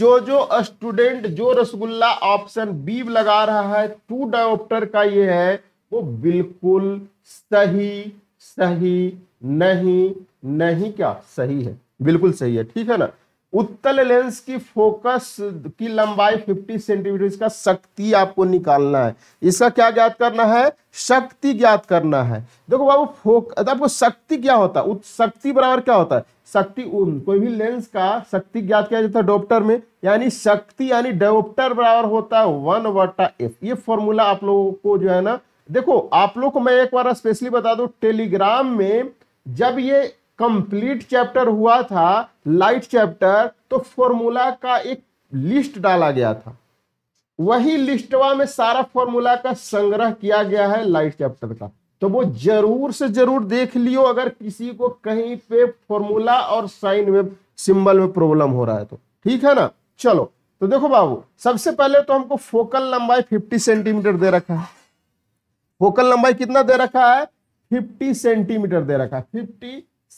जो जो स्टूडेंट जो रसगुल्ला ऑप्शन बी लगा रहा है टू डॉप्टर का ये है वो बिल्कुल सही सही नहीं नहीं क्या सही है बिल्कुल सही है ठीक है ना उत्तल लेंस की फोकस की लंबाई 50 सेंटीमीटर इसका शक्ति आपको निकालना है इसका क्या ज्ञात करना है शक्ति ज्ञात करना है देखो बाबू फोक आपको शक्ति क्या होता है शक्ति बराबर क्या होता है शक्ति उन कोई भी लेंस का शक्ति ज्ञात किया जाता है डॉप्टर में यानी शक्ति यानी डॉप्टर बराबर होता है वन वटा एफ ये फॉर्मूला आप लोगों को जो है ना देखो आप लोग को मैं एक बार स्पेशली बता दू टेलीग्राम में जब ये कंप्लीट चैप्टर हुआ था लाइट चैप्टर तो फॉर्मूला का एक लिस्ट डाला गया था वही लिस्टवा में सारा फॉर्मूला का संग्रह किया गया है लाइट चैप्टर का तो वो जरूर से जरूर देख लियो अगर किसी को कहीं पे फॉर्मूला और साइन में सिंबल में प्रॉब्लम हो रहा है तो ठीक है ना चलो तो देखो बाबू सबसे पहले तो हमको फोकल लंबाई 50 सेंटीमीटर दे रखा है फोकल लंबाई कितना दे रखा है 50 सेंटीमीटर दे रखा है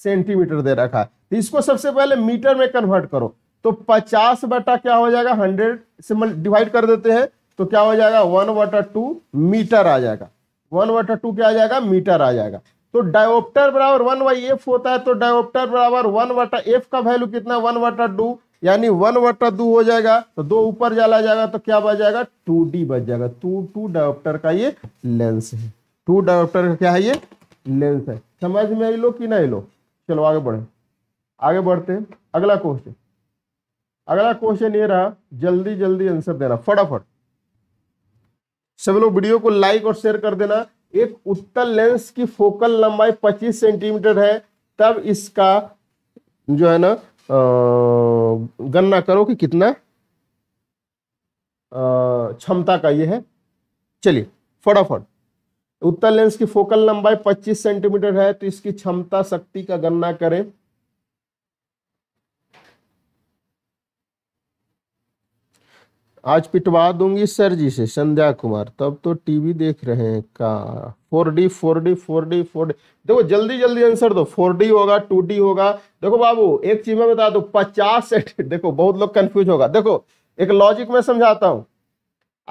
सेंटीमीटर दे रखा है तो इसको सबसे पहले मीटर में कन्वर्ट करो तो पचास बटा क्या हो जाएगा हंड्रेड से डिवाइड कर देते हैं तो क्या हो जाएगा वन वाटर टू मीटर आ जाएगा वन वाटर टू क्या आ जाएगा मीटर आ जाएगा तो डायोप्टर बराबर वन वाई एफ होता है तो डायोप्टर बराबर वन वाटा एफ का वैल्यू कितना वन वाटा टू यानी वन वाटा टू हो जाएगा तो दो ऊपर जाला जाएगा तो क्या बच जाएगा टू डी बच जाएगा टू टू डायोप्टर का ये लेंस है टू डायोप्टर का क्या है ये लेंस है समझ में आई लो कि नहीं लो चलो आगे बढ़े आगे बढ़ते अगला क्वेश्चन अगला क्वेश्चन ये रहा जल्दी जल्दी आंसर देना फटाफट सभी लोग वीडियो को लाइक और शेयर कर देना एक उत्तर लेंस की फोकल लंबाई 25 सेंटीमीटर है तब इसका जो है ना गणना करो कि कितना क्षमता का ये है चलिए फटाफट उत्तर लेंस की फोकल लंबाई 25 सेंटीमीटर है तो इसकी क्षमता शक्ति का गणना करें आज पिटवा दूंगी सर जी से संध्या कुमार तब तो टीवी देख रहे हैं का four D four D four D four D देखो जल्दी जल्दी आंसर दो फोर डी होगा टू डी होगा देखो बाबू एक चीज में बता दो पचास देखो बहुत लोग कंफ्यूज होगा देखो एक लॉजिक में समझाता हूं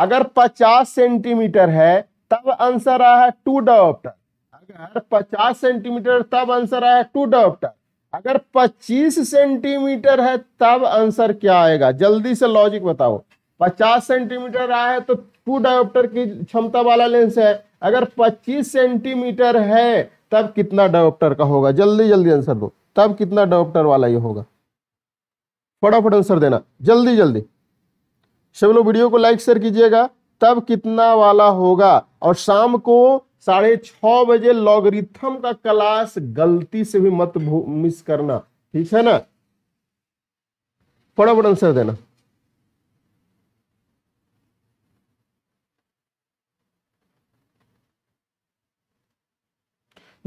अगर पचास सेंटीमीटर है तब आंसर आया टू डॉप्टर अगर 50 सेंटीमीटर तब आंसर आया टू डॉप्टर अगर 25 सेंटीमीटर है तब आंसर क्या आएगा जल्दी से लॉजिक बताओ 50 सेंटीमीटर आया तो टू डायोप्टर की क्षमता वाला लेंस है अगर 25 सेंटीमीटर है तब कितना डायोप्टर का होगा जल्दी जल्दी आंसर दो तब कितना डायोप्टर वाला ये होगा फटाफट आंसर देना जल्दी जल्दी सब लोग वीडियो को लाइक शेयर कीजिएगा तब कितना वाला होगा और शाम को साढ़े छ बजे लॉगरिथम का क्लास गलती से भी मत मिस करना ठीक है ना फटाफट आंसर देना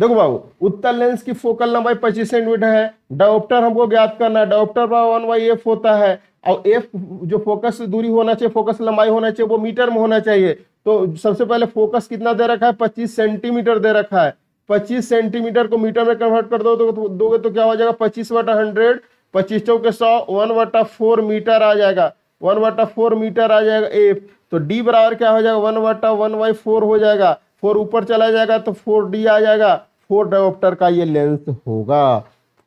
देखो बाबू उत्तर लेंस की फोकल लंबाई पच्चीस सेंटीमीटर है डॉप्टर हमको ज्ञात करना है डॉप्टर वन बाई एफ होता है और एफ जो फोकस दूरी होना चाहिए फोकस लंबाई होना चाहिए वो मीटर में होना चाहिए तो सबसे पहले फोकस कितना दे रखा है पच्चीस सेंटीमीटर दे रखा है पच्चीस सेंटीमीटर को मीटर में कन्वर्ट कर दो तो दोगे तो क्या हो जाएगा पच्चीस वाटा हंड्रेड पच्चीस चौके सौ वन वाटा फोर मीटर आ जाएगा वन वाटा फोर मीटर आ जाएगा एफ तो डी बराबर क्या हो जाएगा वन वाटा वन बाई फोर हो जाएगा फोर ऊपर चला जाएगा तो फोर डी आ जाएगा फोर डायोप्टर का ये लेंस होगा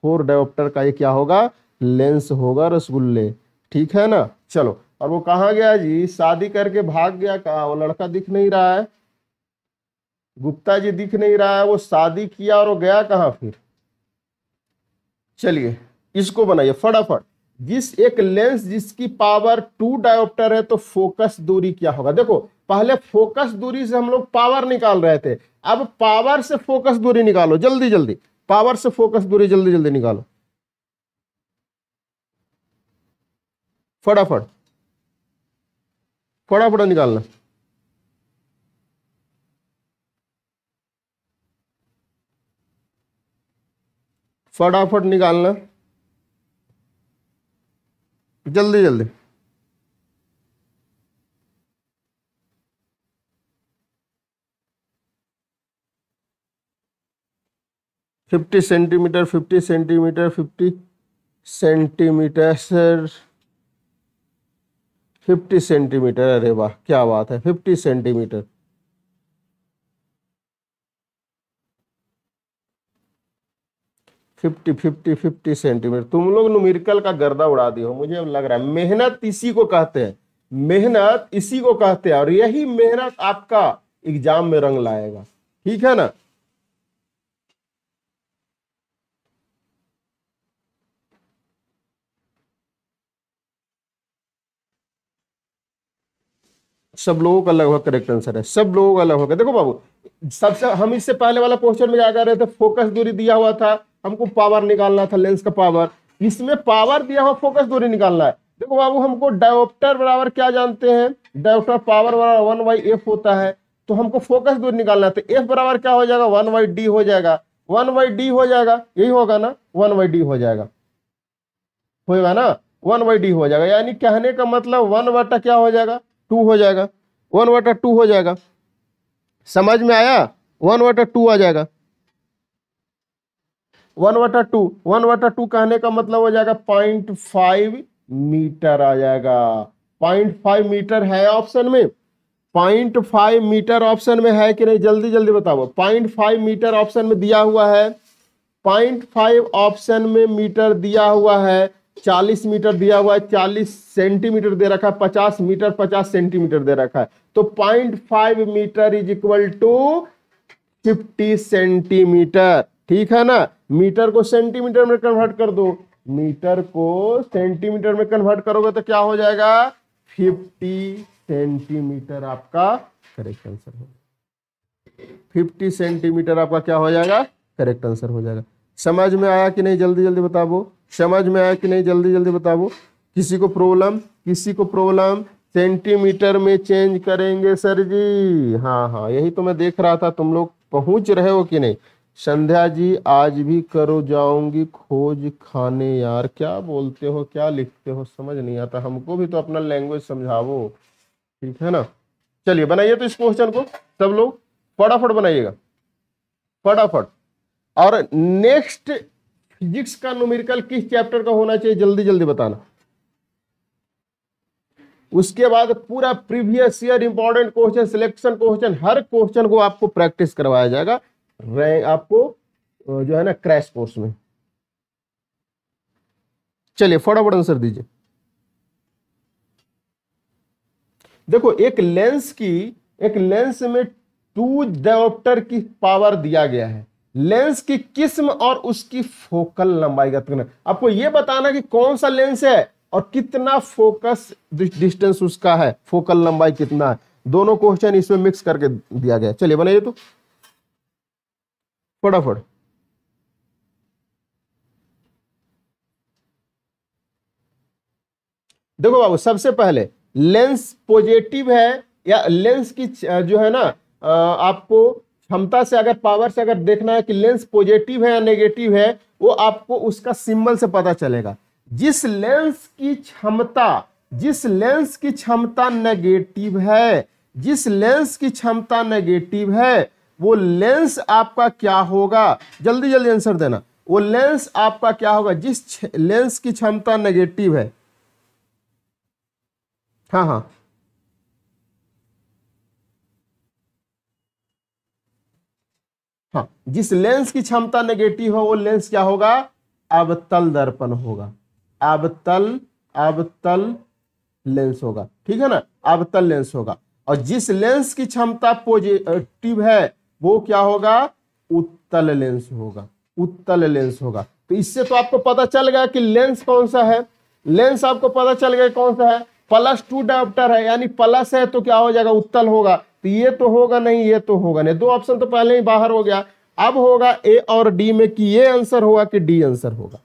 फोर डायोप्टर का ये क्या होगा लेंस होगा रसगुल्ले ठीक है ना चलो और वो कहाँ गया जी शादी करके भाग गया कहा वो लड़का दिख नहीं रहा है गुप्ता जी दिख नहीं रहा है वो शादी किया और वो गया कहाँ फिर चलिए इसको बनाइए फटाफट जिस एक लेंस जिसकी पावर टू डायोप्टर है तो फोकस दूरी क्या होगा देखो पहले फोकस दूरी से हम लोग पावर निकाल रहे थे अब पावर से फोकस दूरी निकालो जल्दी जल्दी पावर से फोकस दूरी जल्दी जल्दी निकालो फटाफट फटाफट निकालना फटाफट निकालना जल्दी जल्दी fifty centimetre fifty centimetre fifty centimetre sir fifty centimetre अरे वाह क्या बात है fifty centimetre fifty fifty fifty centimetre तुम लोग नुमिरकल का गर्दा उड़ा दी हो मुझे लग रहा है मेहनत इसी को कहते हैं मेहनत इसी को कहते हैं और यही मेहनत आपका एग्जाम में रंग लाएगा ठीक है ना सब लोगों का लगभग करेक्ट आंसर है सब लोगों का लगभग देखो बाबू सबसे हम इससे पहले वाला क्वेश्चन में क्या कर रहे थे फोकस दूरी दिया हुआ था हमको पावर निकालना था लेंस का पावर इसमें पावर दिया हुआ फोकस दूरी निकालना है देखो बाबू हमको डायोप्टर बराबर क्या जानते हैं डायोप्टर पावर बराबर वन वाई एफ होता है तो हमको फोकस दूरी निकालना है एफ तो बराबर क्या हो जाएगा वन वाई डी हो जाएगा वन वाई डी हो जाएगा यही होगा ना वन वाई डी हो जाएगा होगा ना वन वाई डी हो जाएगा यानी कहने का मतलब वन बटा क्या हो जाएगा टू हो जाएगा वन वाटर टू हो जाएगा समझ में आया वन वाटर टू आ जाएगा one water two one water two कहने का मतलब हो जाएगा पॉइंट फाइव मीटर आ जाएगा पॉइंट फाइव मीटर है ऑप्शन में पॉइंट फाइव मीटर ऑप्शन में है कि नहीं जल्दी जल्दी बताओ पॉइंट फाइव मीटर ऑप्शन में दिया हुआ है पॉइंट फाइव ऑप्शन में मीटर दिया हुआ है 40 मीटर दिया हुआ है 40 सेंटीमीटर दे रखा है 50 मीटर 50 सेंटीमीटर दे रखा है तो 0.5 metre is equal to 50 centimetre ठीक है ना मीटर को सेंटीमीटर में कन्वर्ट कर दो मीटर को सेंटीमीटर में कन्वर्ट करोगे तो क्या हो जाएगा 50 सेंटीमीटर आपका करेक्ट आंसर होगा 50 सेंटीमीटर आपका क्या हो जाएगा करेक्ट आंसर हो जाएगा समझ में आया कि नहीं जल्दी जल्दी बताओ समझ में आया कि नहीं जल्दी जल्दी बताओ किसी को प्रॉब्लम किसी को प्रॉब्लम सेंटीमीटर में चेंज करेंगे सर जी हाँ हाँ यही तो मैं देख रहा था तुम लोग पहुंच रहे हो कि नहीं संध्या जी आज भी करो जाऊंगी खोज खाने यार क्या बोलते हो क्या लिखते हो समझ नहीं आता हमको भी तो अपना लैंग्वेज समझाओ ठीक है ना चलिए बनाइए तो इस क्वेश्चन को सब लोग फटाफट बनाइएगा फटाफट और नेक्स्ट फिजिक्स का न्यूमेरिकल किस चैप्टर का होना चाहिए जल्दी जल्दी बताना उसके बाद पूरा previous year important question selection question हर क्वेश्चन को आपको प्रैक्टिस करवाया जाएगा आपको जो है ना क्रैश कोर्स में चलिए फटाफट आंसर दीजिए देखो एक लेंस की एक लेंस में टू डॉप्टर की पावर दिया गया है लेंस की किस्म और उसकी फोकल लंबाई का तकना आपको यह बताना कि कौन सा लेंस है और कितना फोकस डिस्टेंस उसका है फोकल लंबाई कितना है दोनों क्वेश्चन इसमें मिक्स करके दिया गया चलिए बनाइए तो फटाफट देखो बाबू सबसे पहले लेंस पॉजिटिव है या लेंस की जो है ना आपको क्षमता से अगर पावर से अगर देखना है कि लेंस पॉजिटिव है या नेगेटिव है वो आपको उसका सिंबल से पता चलेगा जिस लेंस की क्षमता जिस लेंस की क्षमता नेगेटिव है जिस लेंस की क्षमता नेगेटिव है वो लेंस आपका क्या होगा जल्दी जल्दी आंसर देना वो लेंस आपका क्या होगा जिस लेंस की क्षमता नेगेटिव है हाँ हाँ हाँ जिस लेंस की क्षमता नेगेटिव हो वो लेंस क्या होगा अवतल दर्पण होगा अवतल अवतल लेंस होगा ठीक है ना अवतल लेंस होगा और जिस लेंस की क्षमता पॉजिटिव है वो क्या होगा उत्तल लेंस होगा उत्तल लेंस होगा तो इससे तो आपको पता चल गया कि लेंस कौन सा है लेंस आपको पता चल गया कौन सा है प्लस टू डॉप्टर है यानी प्लस है तो क्या हो जाएगा उत्तल होगा तो ये तो होगा नहीं ये तो होगा नहीं दो ऑप्शन तो पहले ही बाहर हो गया अब होगा ए और डी में कि ये आंसर होगा कि डी आंसर होगा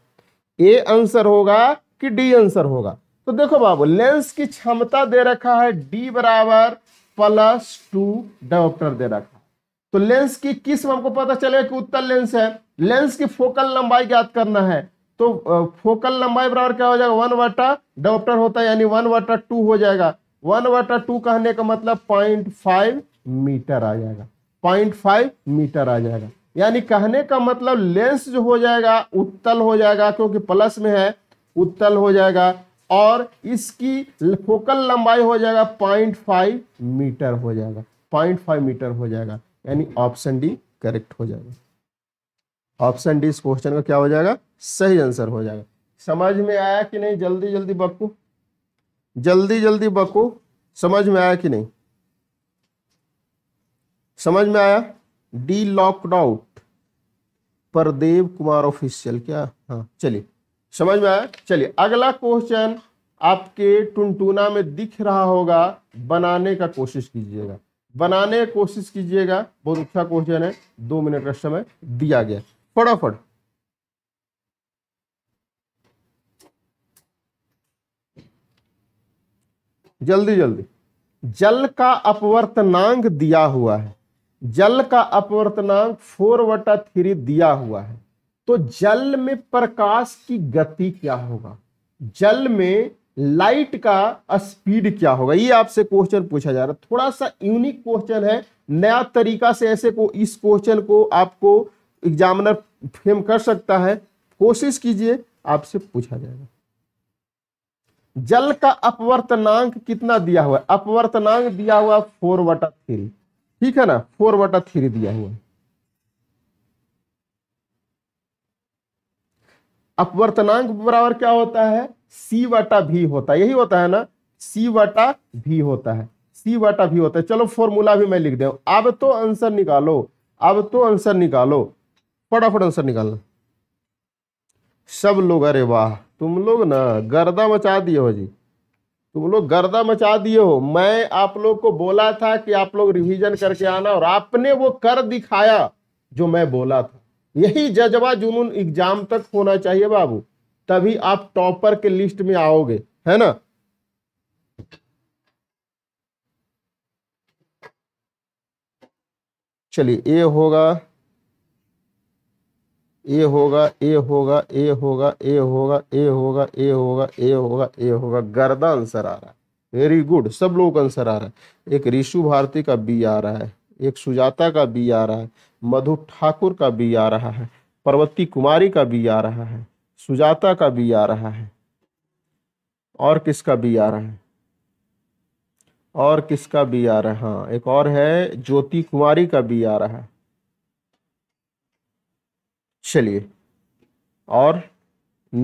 ए आंसर होगा कि डी आंसर होगा तो देखो बाबू लेंस की क्षमता दे रखा है डी बराबर प्लस टू डॉक्टर दे रखा तो लेंस की किस्म हमको पता चले कि उत्तर लेंस है लेंस की फोकल लंबाई ज्ञात करना है तो फोकल लंबाई बराबर क्या हो जाएगा वन वाटा डॉक्टर होता है यानी वन वाटा टू हो जाएगा वन वाटा टू कहने का मतलब पॉइंट फाइव मीटर आ जाएगा पॉइंट फाइव मीटर आ जाएगा यानी कहने का मतलब लेंस जो हो जाएगा उत्तल हो जाएगा क्योंकि प्लस में है उत्तल हो जाएगा और इसकी फोकल लंबाई हो जाएगा पॉइंट फाइव मीटर हो जाएगा पॉइंट फाइव मीटर हो जाएगा यानी ऑप्शन डी करेक्ट हो जाएगा ऑप्शन डी इस क्वेश्चन का क्या हो जाएगा सही आंसर हो जाएगा समझ में आया कि नहीं जल्दी जल्दी बक्कू जल्दी जल्दी बको समझ में आया कि नहीं समझ में आया D locked out Pradev Kumar official क्या हाँ चलिए समझ में आया चलिए अगला क्वेश्चन आपके टुनटुना में दिख रहा होगा बनाने का कोशिश कीजिएगा बनाने की कोशिश कीजिएगा बहुत अच्छा क्वेश्चन है दो मिनट का समय दिया गया फटाफट जल्दी जल्दी जल का अपवर्तनांक दिया हुआ है जल का अपवर्तनांक फोर वटा थ्री दिया हुआ है तो जल में प्रकाश की गति क्या होगा जल में लाइट का स्पीड क्या होगा ये आपसे क्वेश्चन पूछा जा रहा है थोड़ा सा यूनिक क्वेश्चन है नया तरीका से ऐसे को इस क्वेश्चन को आपको एग्जामिनर फ्रेम कर सकता है कोशिश कीजिए आपसे पूछा जाएगा जल का अपवर्तनांक कितना दिया हुआ है अपवर्तनांक दिया हुआ फोर वटा थ्री ठीक है ना फोर वटा थ्री दिया हुआ है अपवर्तनांक बराबर क्या होता है सी वटा भी होता है यही होता है ना सी वटा भी होता है सी वटा भी होता है चलो फॉर्मूला भी मैं लिख दे अब तो आंसर निकालो अब तो आंसर निकालो फटाफट आंसर निकालना सब लोग अरे वाह तुम लोग ना गर्दा मचा दिए हो जी तुम लोग गर्दा मचा दिए हो मैं आप लोग को बोला था कि आप लोग रिवीजन करके आना और आपने वो कर दिखाया जो मैं बोला था यही जज्बा जुनून एग्जाम तक होना चाहिए बाबू तभी आप टॉपर के लिस्ट में आओगे है ना चलिए ये होगा ए होगा ए होगा ए होगा ए होगा ए होगा ए होगा ए होगा ए होगा गर्दा आंसर आ रहा है वेरी गुड सब लोग का आंसर आ रहा है एक ऋषु भारती का बी आ रहा है एक सुजाता का बी आ रहा है मधु ठाकुर का बी आ रहा है पर्वती कुमारी का बी आ रहा है सुजाता का बी आ रहा है और किसका बी आ रहा है और किसका बी आ रहा है हाँ एक और है ज्योति कुमारी का बी आ रहा है चलिए और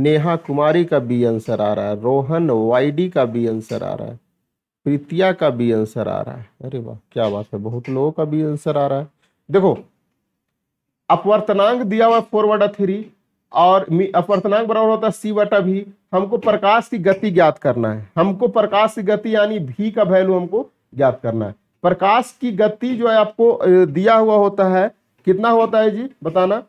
नेहा कुमारी का बी आंसर आ रहा है रोहन वाईडी का बी आंसर आ रहा है प्रीतिया का बी आंसर आ रहा है अरे वाह क्या बात है बहुत लोगों का बी आंसर आ रहा है देखो अपवर्तनांक दिया हुआ फोर वाटा थ्री और अपवर्तनांक बराबर होता है सी वाटा भी हमको प्रकाश की गति ज्ञात करना है हमको प्रकाश की गति यानी भी का वैल्यू हमको ज्ञात करना है प्रकाश की गति जो है आपको दिया हुआ होता है कितना होता है जी बताना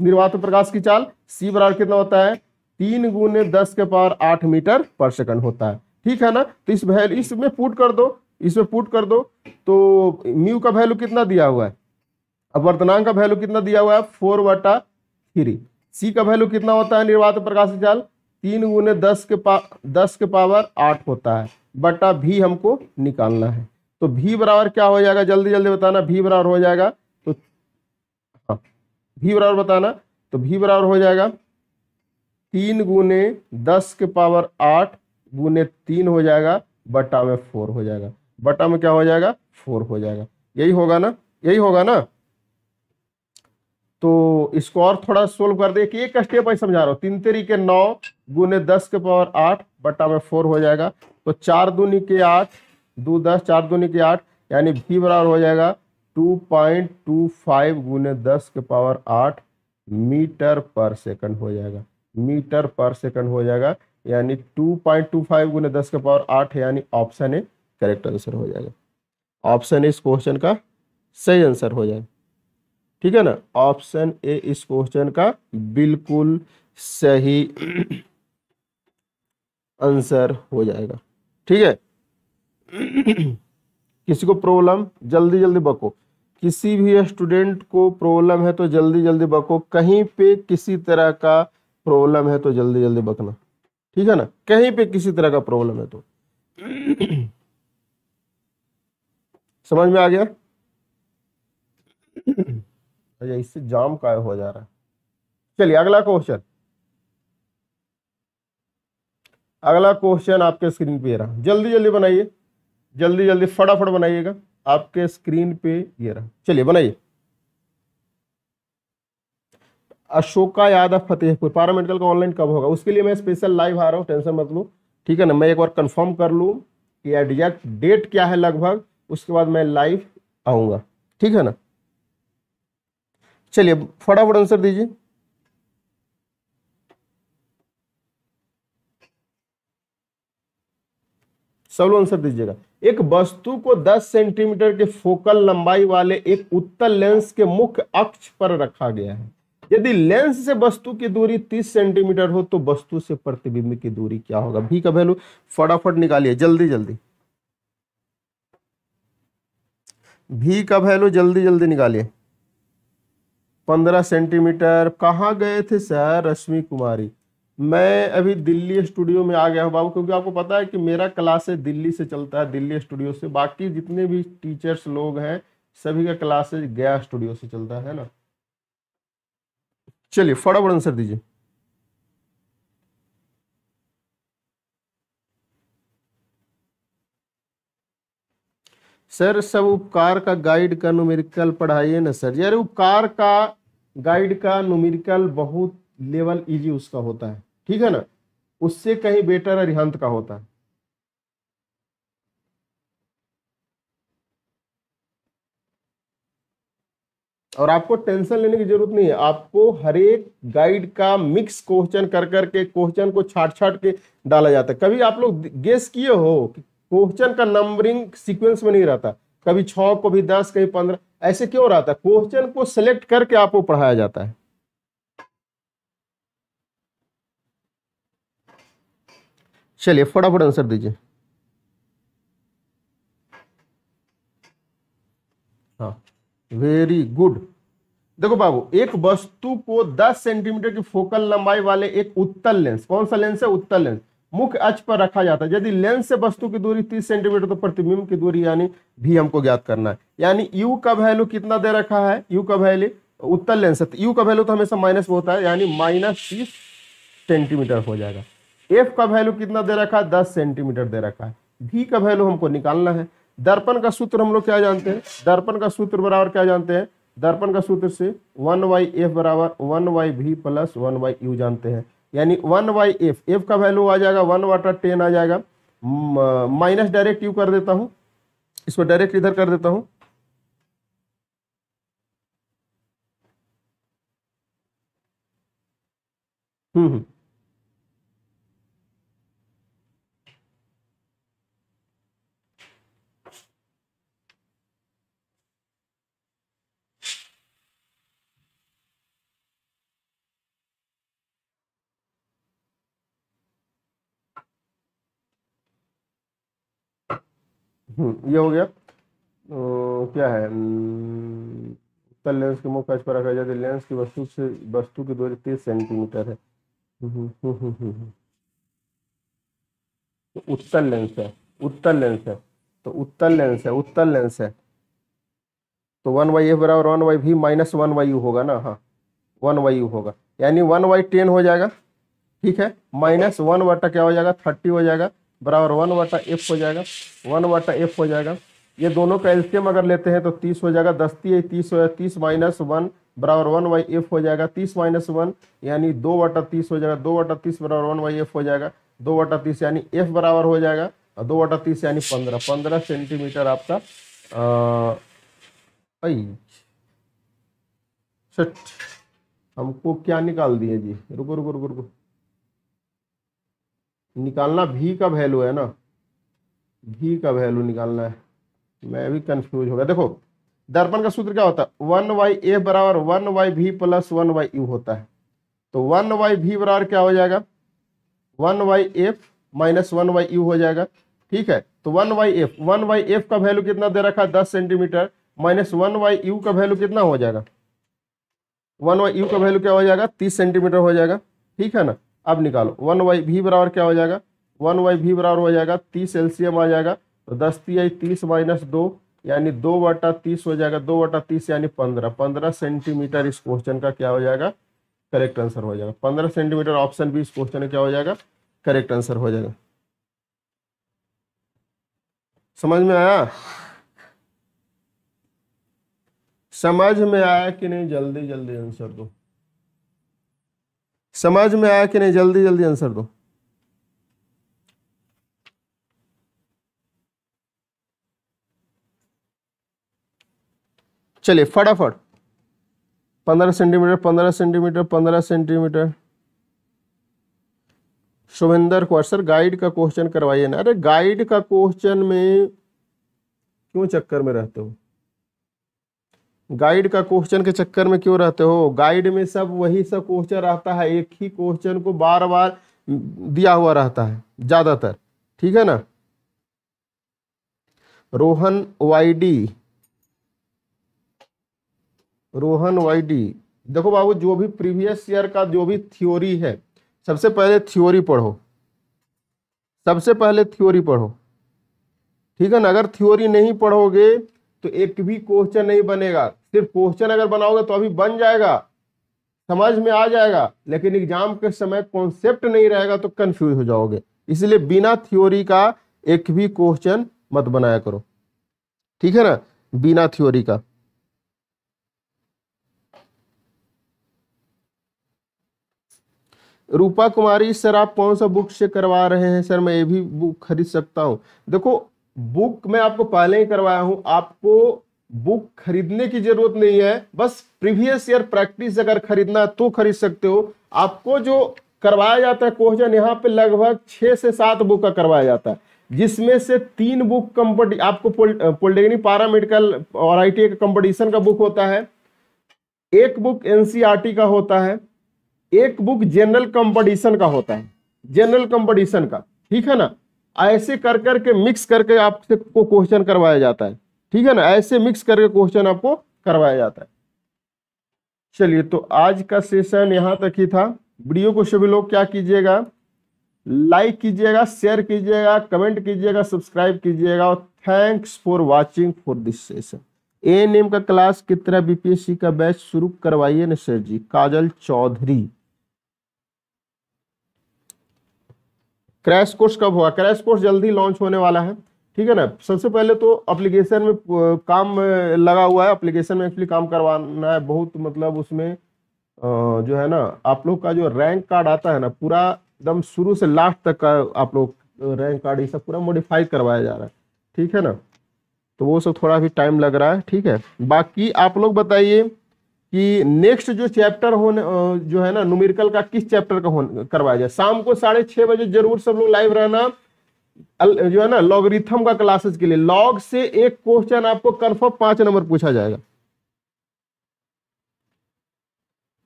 निर्वात प्रकाश की चाल सी बराबर कितना होता है तीन गुने दस के पावर आठ मीटर पर सेकंड होता है ठीक है ना तो इस वैल्यू इसमें पुट कर दो इसमें पुट कर दो तो म्यू का वैल्यू कितना दिया हुआ है अब अपवर्तनांक का वैल्यू कितना दिया हुआ है फोर वटा थ्री सी का वैल्यू कितना होता है निर्वात प्रकाश की चाल तीन गुने दस के पा दस के पावर आठ होता है बटा भी हमको निकालना है तो भी बराबर क्या हो जाएगा जल्दी जल्दी बताना भी बराबर हो जाएगा भी बराबर बताना तो भी बराबर हो जाएगा तीन गुने दस के पावर आठ गुने तीन हो जाएगा बटा में फोर हो जाएगा बटा में क्या हो जाएगा फोर हो जाएगा यही होगा ना यही होगा ना तो इसको और थोड़ा सोल्व कर दे कि एक स्टेप भाई समझा रहा हूं तीन तेरी के नौ गुने दस के पावर आठ बटा में फोर हो जाएगा तो चार दूनी के आठ दो दस चार दूनी के आठ यानी भी बराबर हो जाएगा टू पॉइंट टू फाइव गुने दस के पावर आठ मीटर पर सेकंड हो जाएगा मीटर पर सेकंड हो जाएगा यानी टू पॉइंट टू फाइव गुने दस के पावर आठ यानी ऑप्शन ए करेक्ट आंसर हो जाएगा ऑप्शन ए इस क्वेश्चन का सही आंसर हो जाएगा ठीक है ना ऑप्शन ए इस क्वेश्चन का बिल्कुल सही आंसर हो जाएगा ठीक है किसी को प्रॉब्लम जल्दी जल्दी बको किसी भी स्टूडेंट को प्रॉब्लम है तो जल्दी जल्दी बको कहीं पे किसी तरह का प्रॉब्लम है तो जल्दी जल्दी बकना ठीक है ना कहीं पे किसी तरह का प्रॉब्लम है तो समझ में आ गया अच्छा इससे जाम काय हो जा रहा है चलिए अगला क्वेश्चन अगला क्वेश्चन आपके स्क्रीन पे रहा जल्दी जल्दी बनाइए जल्दी जल्दी फटाफट बनाइएगा आपके स्क्रीन पे ये रहा चलिए बनाइए अशोका यादव फतेहपुर मेडिकल का ऑनलाइन कब होगा उसके लिए मैं स्पेशल लाइव आ रहा हूँ टेंशन मत लो ठीक है ना मैं एक बार कंफर्म कर लूँ कि एग्जैक्ट डेट क्या है लगभग उसके बाद मैं लाइव आऊंगा ठीक है ना चलिए फटाफट आंसर दीजिए सब लोग आंसर दीजिएगा एक वस्तु को 10 सेंटीमीटर के फोकल लंबाई वाले एक उत्तल लेंस के मुख्य अक्ष पर रखा गया है यदि लेंस से वस्तु की दूरी 30 सेंटीमीटर हो तो वस्तु से प्रतिबिंब की दूरी क्या होगा भी का वैल्यू फटाफट निकालिए जल्दी जल्दी भी का वैल्यू जल्दी जल्दी निकालिए पंद्रह सेंटीमीटर कहां गए थे सर रश्मि कुमारी मैं अभी दिल्ली स्टूडियो में आ गया हूँ बाबू क्योंकि आपको पता है कि मेरा क्लासे दिल्ली से चलता है दिल्ली स्टूडियो से बाकी जितने भी टीचर्स लोग हैं सभी का क्लासेज गया स्टूडियो से चलता है ना चलिए फटाफट आंसर दीजिए सर सब उपकार का गाइड का नोमेरिकल पढ़ाइए ना सर यार उपकार का गाइड का नोमेरिकल बहुत लेवल इजी उसका होता है ठीक है ना उससे कहीं बेटर अरिहंत का होता है और आपको टेंशन लेने की जरूरत नहीं है आपको हर एक गाइड का मिक्स क्वेश्चन कर करके क्वेश्चन को छाट छाट के डाला जाता है कभी आप लोग गेस किए हो कि क्वेश्चन का नंबरिंग सीक्वेंस में नहीं रहता कभी छ कभी दस कभी पंद्रह ऐसे क्यों रहता है क्वेश्चन को सिलेक्ट करके आपको पढ़ाया जाता है चलिए फटाफट आंसर दीजिए हाँ वेरी गुड देखो बाबू एक वस्तु को 10 सेंटीमीटर की फोकल लंबाई वाले एक उत्तल लेंस कौन सा लेंस है उत्तल लेंस मुख्य अक्ष पर रखा जाता है यदि लेंस से वस्तु की दूरी 30 सेंटीमीटर तो प्रतिबिंब की दूरी यानी भी हमको ज्ञात करना है यानी यू का वैल्यू कितना दे रखा है यू का वैल्यू उत्तल लेंस है यू तो का वैल्यू तो हमेशा माइनस होता है यानी माइनस तीस सेंटीमीटर हो जाएगा एफ का वैल्यू कितना दे रखा है दस सेंटीमीटर दे रखा है भी का वैल्यू हमको निकालना है दर्पण का सूत्र हम लोग क्या जानते हैं दर्पण का सूत्र बराबर क्या जानते हैं दर्पण का सूत्र से वन वाई एफ बराबर वन वाई भी प्लस वन वाई यू जानते हैं यानी वन वाई एफ एफ का वैल्यू आ जाएगा वन वाटर टेन आ जाएगा माइनस डायरेक्ट यू कर देता हूँ इसको डायरेक्ट इधर कर देता हूँ हम्म हम्म हम्म, ये हो गया तो क्या है उत्तर लेंस के मुख्य पर रखा जाता है लेंस की वस्तु से वस्तु की दूरी तीस सेंटीमीटर है हम्म, हम्म, तो उत्तर लेंस है उत्तर लेंस है तो उत्तर लेंस है उत्तर लेंस है तो वन वाई एफ बराबर one by v minus one by u होगा ना हाँ वन वाई यू होगा यानी वन वाई टेन हो जाएगा ठीक है माइनस वन वाटा क्या हो जाएगा थर्टी हो जाएगा बराबर वन वाटा एफ हो जाएगा वन वाटा एफ हो जाएगा ये दोनों का एल्सियम अगर लेते हैं तो तीस हो जाएगा दस ती तीस तीस माइनस वन बराबर वन वाई एफ हो जाएगा तीस माइनस वन यानी दो वाटा तीस हो जाएगा दो वाटा तीस बराबर वन वाई एफ हो जाएगा दो वाटा तीस यानी एफ बराबर हो जाएगा और दो वाटा तीस यानी पंद्रह पंद्रह सेंटीमीटर आपका हमको क्या निकाल दिए जी रुको रुको रुको रुको निकालना भी का वैल्यू है ना भी का वैल्यू निकालना है मैं भी कंफ्यूज हो गया देखो दर्पण का सूत्र क्या होता है वन वाई ए बराबर वन वाई भी प्लस वन वाई यू होता है तो वन वाई भी बराबर क्या हो जाएगा one by f minus one by u हो जाएगा ठीक है तो one by f one by f का वैल्यू कितना दे रखा है दस centimetre minus one by u का वैल्यू कितना हो जाएगा वन वाई यू का वैल्यू क्या हो जाएगा तीस सेंटीमीटर हो जाएगा ठीक है ना अब निकालो वन वाई भी बराबर क्या हो जाएगा वन वाई भी बराबर हो जाएगा तीस एलसीएम आ जाएगा तो दस ती आई तीस माइनस दो यानी दो वाटा तीस हो जाएगा दो वाटा तीस यानी पंद्रह पंद्रह सेंटीमीटर इस क्वेश्चन का क्या हो जाएगा करेक्ट आंसर हो जाएगा पंद्रह सेंटीमीटर ऑप्शन भी इस क्वेश्चन में क्या हो जाएगा करेक्ट आंसर हो जाएगा समझ में आया समझ में आया कि नहीं जल्दी जल्दी आंसर दो समझ में आया कि नहीं जल्दी जल्दी आंसर दो चलिए फटाफट पंद्रह सेंटीमीटर पंद्रह सेंटीमीटर पंद्रह centimetre Shubhinder Kumar sir guide का क्वेश्चन करवाइए ना अरे गाइड का क्वेश्चन में क्यों चक्कर में रहते हो गाइड का क्वेश्चन के चक्कर में क्यों रहते हो गाइड में सब वही सब क्वेश्चन रहता है एक ही क्वेश्चन को बार बार दिया हुआ रहता है ज़्यादातर ठीक है ना रोहन वाईडी रोहन वाईडी देखो बाबू जो भी प्रीवियस ईयर का जो भी थ्योरी है सबसे पहले थ्योरी पढ़ो सबसे पहले थ्योरी पढ़ो ठीक है ना अगर थ्योरी नहीं पढ़ोगे तो एक भी क्वेश्चन नहीं बनेगा सिर्फ क्वेश्चन अगर बनाओगे तो अभी बन जाएगा समझ में आ जाएगा लेकिन एग्जाम के समय कॉन्सेप्ट नहीं रहेगा तो कंफ्यूज हो जाओगे इसलिए बिना थ्योरी का एक भी क्वेश्चन मत बनाया करो ठीक है ना बिना थ्योरी का रूपा कुमारी सर आप कौन सा बुक से करवा रहे हैं सर मैं ये भी बुक खरीद सकता हूं देखो बुक मैं आपको पहले ही करवाया हूं आपको बुक खरीदने की जरूरत नहीं है बस प्रीवियस ईयर प्रैक्टिस अगर खरीदना है तो खरीद सकते हो आपको जो करवाया जाता है कोहजन यहाँ पे लगभग छह से सात बुक का करवाया जाता है जिसमें से तीन बुक कंपटी आपको पोलिटेक्निक पारा मेडिकल और आई का कंपटीशन का बुक होता है एक बुक एनसीआरटी का होता है एक बुक जनरल कंपटीशन का होता है जनरल कंपटीशन का ठीक है ना ऐसे कर कर के मिक्स करके आपसे को क्वेश्चन करवाया जाता है ठीक है ना ऐसे मिक्स करके क्वेश्चन आपको करवाया जाता है चलिए तो आज का सेशन यहां तक ही था वीडियो को सभी लोग क्या कीजिएगा लाइक कीजिएगा शेयर कीजिएगा कमेंट कीजिएगा सब्सक्राइब कीजिएगा और thanks for watching for this session N M का क्लास कितना बीपीएससी का बैच शुरू करवाइए ना sir ji Kajal Chaudhary crash course कब होगा क्रैश कोर्स जल्दी लॉन्च होने वाला है ठीक है ना सबसे पहले तो अप्लीकेशन में काम लगा हुआ है अप्लीकेशन में एक्चुअली काम करवाना है बहुत मतलब उसमें जो है ना आप लोग का जो रैंक कार्ड आता है ना पूरा एकदम शुरू से लास्ट तक का आप लोग रैंक कार्ड ये सब पूरा मॉडिफाई करवाया जा रहा है ठीक है ना तो वो सब थोड़ा भी टाइम लग रहा है ठीक है बाकी आप लोग बताइए कि नेक्स्ट जो चैप्टर होने जो है ना नुमिरकल का किस चैप्टर का करवाया जाए शाम को साढ़े छह बजे जरूर सब लोग लाइव रहना जो है ना लॉगरिथम का क्लासेस के लिए लॉग से एक क्वेश्चन आपको कन्फर्म पांच नंबर पूछा जाएगा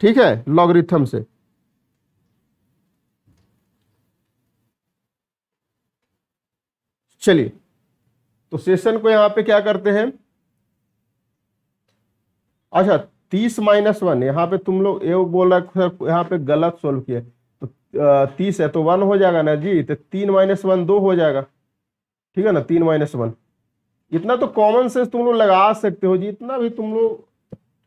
ठीक है लॉगरिथम से चलिए तो सेशन को यहां पे क्या करते हैं अच्छा तीस माइनस वन यहाँ पे तुम लोग ये बोल हो सर यहाँ पे गलत सोल्व किया तो तीस है तो वन हो जाएगा ना जी तो तीन माइनस वन दो हो जाएगा ठीक है ना तीन माइनस वन इतना तो कॉमन सेंस तुम लोग लगा सकते हो जी इतना भी तुम लोग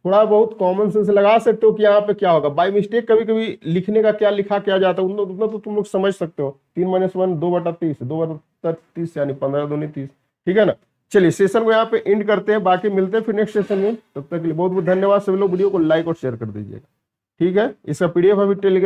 थोड़ा बहुत कॉमन सेंस लगा सकते हो कि यहाँ पे क्या होगा बाई मिस्टेक कभी कभी लिखने का क्या लिखा क्या जाता है उतना तो तुम लोग समझ सकते हो तीन माइनस वन दो बटा तीस दो बटा तीस यानी पंद्रह दो तीस ठीक है ना चलिए सेशन को यहाँ पे एंड करते हैं बाकी मिलते हैं फिर नेक्स्ट सेशन में तब तक के लिए बहुत बहुत धन्यवाद सभी लोग वीडियो को लाइक और शेयर कर दीजिएगा ठीक है इसका पीडीएफ अभी टेलीग्राम